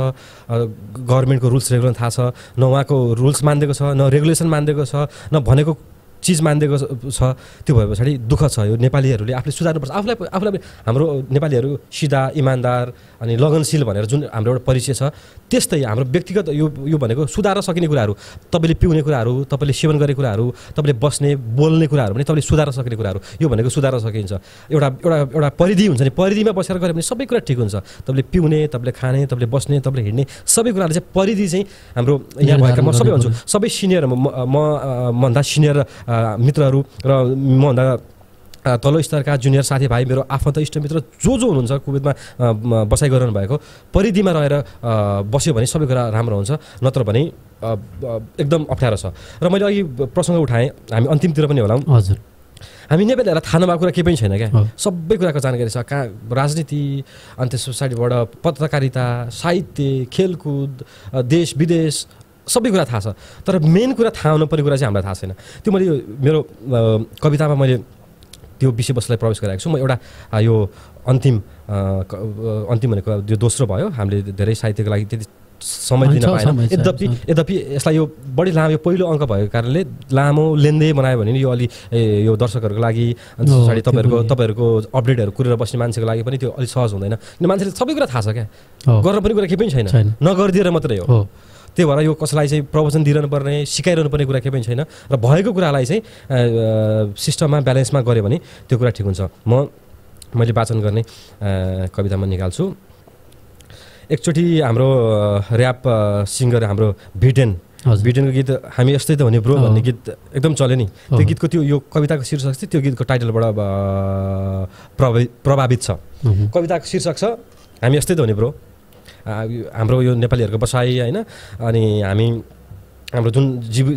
गभर्मेन्टको रुल्स रेगुलेसन थाहा छ न उहाँको रुल्स मानिदिएको छ न रेगुलेसन मानिदिएको छ न भनेको चिज मानिदिएको छ त्यो भए पछाडि दुःख छ यो नेपालीहरूले आफूले सुधार्नुपर्छ आफूलाई आफूलाई हाम्रो नेपालीहरू सिधा इमान्दार अनि लगनशील भनेर जुन हाम्रो एउटा परिचय छ त्यस्तै हाम्रो व्यक्तिगत यो यो भनेको सुधार्न सकिने कुराहरू तपाईँले पिउने कुराहरू तपाईँले सेवन गर्ने कुराहरू तपाईँले बस्ने बोल्ने कुराहरू पनि तपाईँले सुधार्न सकिने कुराहरू यो भनेको सुधार्न सकिन्छ एउटा एउटा एउटा परिधि हुन्छ नि परिधिमा बसेर गऱ्यो भने सबै कुरा ठिक हुन्छ तपाईँले पिउने तपाईँले खाने तपाईँले बस्ने तपाईँले हिँड्ने सबै कुराहरू चाहिँ परिधि चाहिँ हाम्रो यहाँ भएका म सबै भन्छु सबै सिनियर म म भन्दा सिनियर मित्रहरू र मभन्दा तल्लो स्तरका जुनियर साथीभाइ मेरो आफन्त इष्टमित्र जो जो हुनुहुन्छ कुवेतमा बसाइ गरिरहनु भएको परिधिमा रहेर बस्यो भने सबै कुरा राम्रो हुन्छ नत्र भने एकदम अप्ठ्यारो छ र मैले अघि प्रसङ्ग उठाएँ हामी अन्तिमतिर पनि होला हजुर हामी नेपालीहरूलाई थाहा नभएको कुरा केही पनि छैन क्या सबै कुराको जानकारी छ कहाँ राजनीति अनि त्यस पछाडिबाट पत्रकारिता साहित्य खेलकुद देश विदेश सबै कुरा थाहा छ तर मेन कुरा थाहा हुनुपर्ने कुरा चाहिँ हामीलाई थाहा छैन त्यो मैले मेरो कवितामा मैले त्यो विषयवस्तुलाई प्रवेश गराएको छु म एउटा यो अन्तिम अन्तिम भनेको यो दोस्रो भयो हामीले धेरै साहित्यको लागि त्यति समय दिन पाएन यद्यपि यद्यपि यसलाई यो बढी लामो यो पहिलो अङ्क भएको कारणले लामो लेन्दै बनायो भने यो अलि यो दर्शकहरूको लागि पछाडि तपाईँहरूको तपाईँहरूको अपडेटहरू कुरेर बस्ने मान्छेको लागि पनि त्यो अलिक सहज हुँदैन किन मान्छेले सबै कुरा थाहा छ क्या गर्न पनि कुरा केही पनि छैन नगरिदिएर मात्रै हो त्यही भएर यो कसैलाई चाहिँ प्रवचन दिइरहनु पर्ने सिकाइरहनु पर्ने कुरा केही पनि छैन र भएको कुरालाई चाहिँ सिस्टममा ब्यालेन्समा गऱ्यो भने त्यो कुरा ठिक हुन्छ म मैले वाचन गर्ने कवितामा निकाल्छु एकचोटि हाम्रो ऱ्याप सिङ्गर हाम्रो ब्रिटेन ब्रिटेनको गीत हामी यस्तै त भन्यो ब्रो भन्ने गीत एकदम चल्यो नि त्यो गीतको त्यो यो कविताको शीर्षक चाहिँ त्यो गीतको टाइटलबाट प्रभावित प्रभावित छ कविताको शीर्षक छ हामी यस्तै त हुने ब्रो हाम्रो यो नेपालीहरूको बसाइ होइन अनि हामी हाम्रो जुन जीव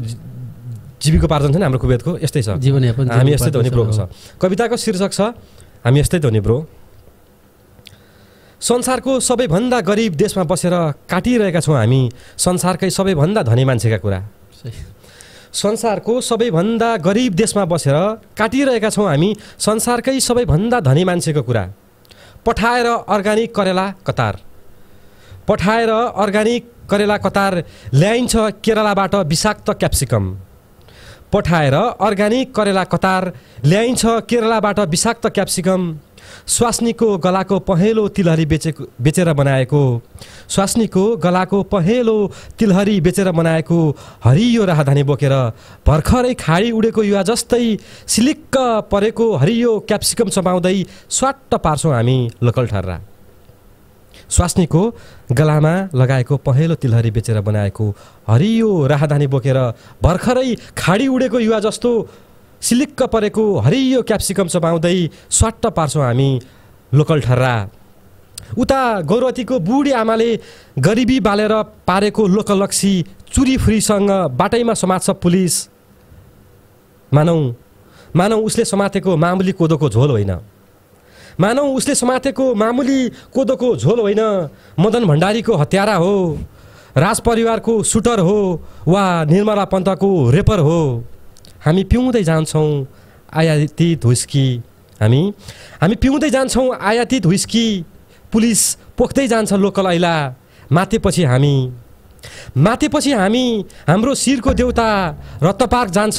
जीविकोपार्जन छ नि हाम्रो कुवेतको यस्तै छ जीवनयापन हामी यस्तै ध्वनि ब्रोको छ कविताको शीर्षक छ हामी यस्तै ध्वनि ब्रो संसारको सबैभन्दा गरिब देशमा बसेर काटिरहेका छौँ हामी संसारकै सबैभन्दा धनी मान्छेका कुरा संसारको सबैभन्दा गरिब देशमा बसेर काटिरहेका छौँ हामी संसारकै सबैभन्दा धनी मान्छेको कुरा पठाएर अर्ग्यानिक करेला कतार पठाएर अर्ग्यानिक करेला कतार ल्याइन्छ केरलाबाट विषाक्त क्याप्सिकम पठाएर अर्ग्यानिक करेला कतार ल्याइन्छ केरलाबाट विषाक्त क्याप्सिकम स्वास्नीको गलाको पहेँलो तिलहरी बेचेको बेचेर बनाएको स्वास्नीको गलाको पहेँलो तिलहरी बेचेर बनाएको हरियो राहदानी बोकेर भर्खरै खाडी उडेको युवा जस्तै सिलिक्क परेको हरियो क्याप्सिकम समाउँदै स्वाट्ट पार्छौँ हामी लोकल ठर्रा स्वास्नीको गलामा लगाएको पहेँलो तिलहरी बेचेर बनाएको हरियो राहदानी बोकेर भर्खरै खाडी उडेको युवा जस्तो सिलिक्क परेको हरियो क्याप्सिकम चपाउँदै स्वाट्ट पार्छौँ हामी लोकल ठर्रा उता गौरवतीको बुढी आमाले गरिबी बालेर पारेको लोकल लक्सी चुरीफुरीसँग बाटैमा समात्छ पुलिस मानौँ मानौँ उसले समातेको मामुली कोदोको झोल होइन मानौ उसले समातेको मामुली कोदोको झोल होइन मदन भण्डारीको हत्यारा हो राजपरिवारको सुटर हो वा निर्मला पन्तको रेपर हो हामी पिउँदै जान्छौँ आयातित हुस्की हामी हामी पिउँदै जान्छौँ आयातित हुस्की पुलिस पोख्दै जान्छ लोकल ऐला मातेपछि हामी मातेपछि हामी हाम्रो शिरको देउता रत्तपार्क जान्छ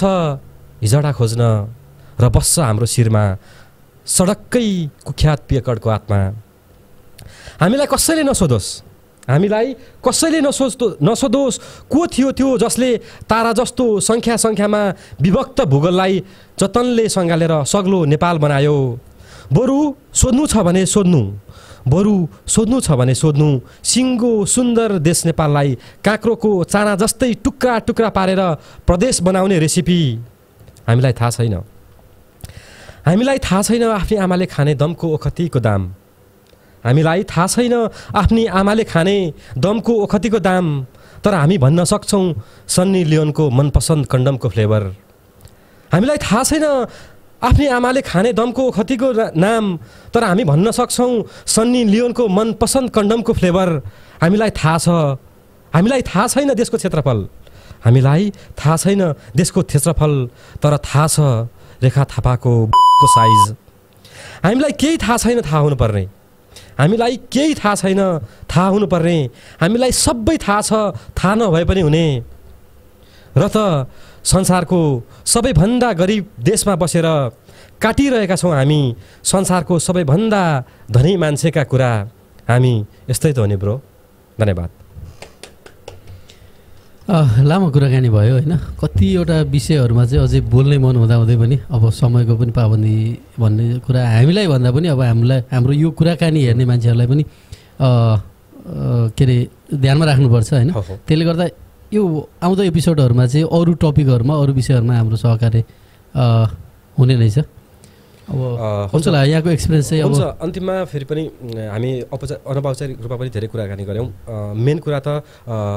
हिजडा खोज्न र बस्छ हाम्रो शिरमा सडक्कै कुख्यात पियकडको आत्मा हामीलाई कसैले नसोधोस् हामीलाई कसैले नसोच्दो नसोधोस् को थियो त्यो जसले तारा जस्तो सङ्ख्या सङ्ख्यामा विभक्त भूगोललाई जतनले सँगालेर सग्लो नेपाल बनायो बरु सोध्नु छ भने सोध्नु बरु सोध्नु छ भने सोध्नु सिङ्गो सुन्दर देश नेपाललाई काँक्रोको चाना जस्तै टुक्रा टुक्रा पारेर प्रदेश बनाउने रेसिपी हामीलाई थाहा छैन हामीलाई थाहा छैन आफ्नै आमाले खाने दमको ओखतीको दाम हामीलाई थाहा छैन आफ्नै आमाले खाने दमको ओखतीको दाम तर हामी भन्न सक्छौँ सन्नी लियोनको मनपसन्द कन्डमको फ्लेभर हामीलाई थाहा छैन आफ्नै आमाले खाने दमको ओखतीको नाम तर हामी भन्न सक्छौँ सन्नी लियोनको मनपसन्द कन्डमको फ्लेभर हामीलाई थाहा छ हामीलाई थाहा छैन देशको क्षेत्रफल हामीलाई थाहा छैन देशको क्षेत्रफल तर थाहा छ रेखा थापाको को साइज हामीलाई केही थाहा छैन थाहा हुनुपर्ने हामीलाई केही थाहा छैन थाहा हुनुपर्ने हामीलाई सबै थाहा छ थाहा नभए पनि हुने र त संसारको सबैभन्दा गरिब देशमा बसेर काटिरहेका छौँ हामी संसारको सबैभन्दा धनी मान्छेका कुरा हामी यस्तै त हो नि ब्रो धन्यवाद लामो कुराकानी भयो होइन कतिवटा विषयहरूमा चाहिँ अझै बोल्ने मन हुँदाहुँदै पनि अब समयको पनि पाबन्दी भन्ने कुरा हामीलाई भन्दा पनि अब हामीलाई हाम्रो यो कुराकानी हेर्ने मान्छेहरूलाई पनि के अरे ध्यानमा राख्नुपर्छ होइन त्यसले गर्दा यो आउँदो एपिसोडहरूमा चाहिँ अरू टपिकहरूमा अरू विषयहरूमा हाम्रो सहकार्य हुने रहेछ अब हुन्छ होला यहाँको एक्सपिरियन्स चाहिँ हुन्छ अन्तिममा फेरि पनि हामी औपचारिक अनौपचारिक रूपमा पनि धेरै कुराकानी गऱ्यौँ मेन कुरा त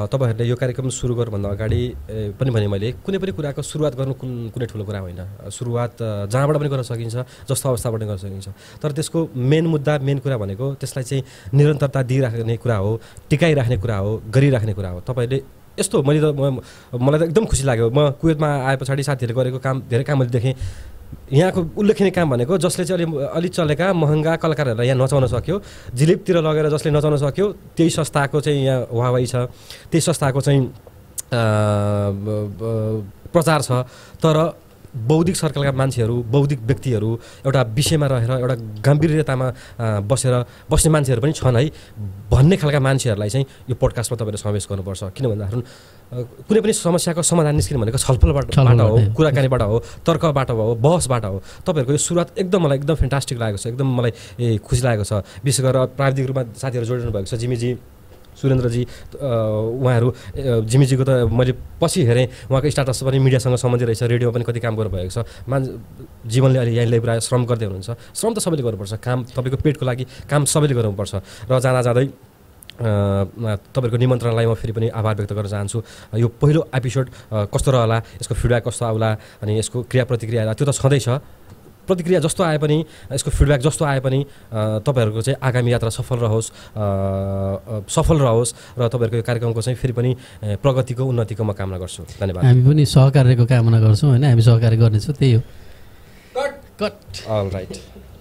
तपाईँहरूले यो कार्यक्रम सुरु गर्नुभन्दा अगाडि पनि भने मैले कुनै पनि कुराको सुरुवात गर्नु कुन कुनै ठुलो कुरा होइन सुरुवात जहाँबाट पनि गर्न सकिन्छ जस्तो अवस्थाबाट पनि गर्न सकिन्छ तर त्यसको मेन मुद्दा मेन कुरा भनेको त्यसलाई चाहिँ निरन्तरता दिइराख्ने कुरा हो टिकाइराख्ने कुरा हो गरिराख्ने कुरा हो तपाईँले यस्तो मैले त मलाई त एकदम खुसी लाग्यो म कुवेतमा आए पछाडि साथीहरूले गरेको काम धेरै काम मैले देखेँ यहाँको उल्लेखनीय काम भनेको जसले चाहिँ अलि अलि चलेका महँगा कलाकारहरूलाई यहाँ नचाउन सक्यो जिलिपतिर लगेर जसले नचाउन सक्यो त्यही संस्थाको चाहिँ यहाँ वाहवाही छ त्यही संस्थाको चाहिँ प्रचार छ तर बौद्धिक सर्कलका मान्छेहरू बौद्धिक व्यक्तिहरू एउटा विषयमा रहेर एउटा गम्भीरतामा बसेर बस्ने मान्छेहरू पनि छन् है भन्ने खालका मान्छेहरूलाई चाहिँ यो पोडकास्टमा तपाईँले समावेश गर्नुपर्छ किन भन्दाखेरि कुनै पनि समस्याको समाधान निस्किने भनेको छलफलबाट हो कुराकानीबाट हो तर्कबाट हो बहसबाट हो तपाईँहरूको यो सुरुवात एकदम मलाई एकदम फ्यान्टास्टिक लागेको छ एकदम मलाई खुसी लागेको छ विशेष गरेर प्राविधिक रूपमा साथीहरू जोडिनु भएको छ जिमीजी सुरेन्द्रजी उहाँहरू जिमिजीको त मैले पछि हेरेँ उहाँको स्टाटस पनि मिडियासँग सम्बन्धित रहेछ रेडियोमा पनि कति काम गर्नुभएको छ मान जीवनले अहिले यहाँ पुरा श्रम गर्दै हुनुहुन्छ श्रम त सबैले गर्नुपर्छ काम तपाईँको पेटको लागि काम सबैले गर्नुपर्छ र जाँदा जाँदै तपाईँहरूको निमन्त्रणलाई म फेरि पनि आभार व्यक्त गर्न चाहन्छु यो पहिलो एपिसोड कस्तो रहला यसको फिडब्याक कस्तो आउला अनि यसको क्रिया प्रतिक्रिया त्यो त छँदैछ प्रतिक्रिया जस्तो आए पनि यसको फिडब्याक जस्तो आए पनि तपाईँहरूको चाहिँ आगामी यात्रा सफल रहोस् सफल रहोस् र तपाईँहरूको यो कार्यक्रमको चाहिँ फेरि पनि प्रगतिको उन्नतिको म कामना गर्छु धन्यवाद हामी पनि सहकार्यको कामना गर्छौँ होइन हामी सहकार्य गर्नेछौँ त्यही हो कट कट राइट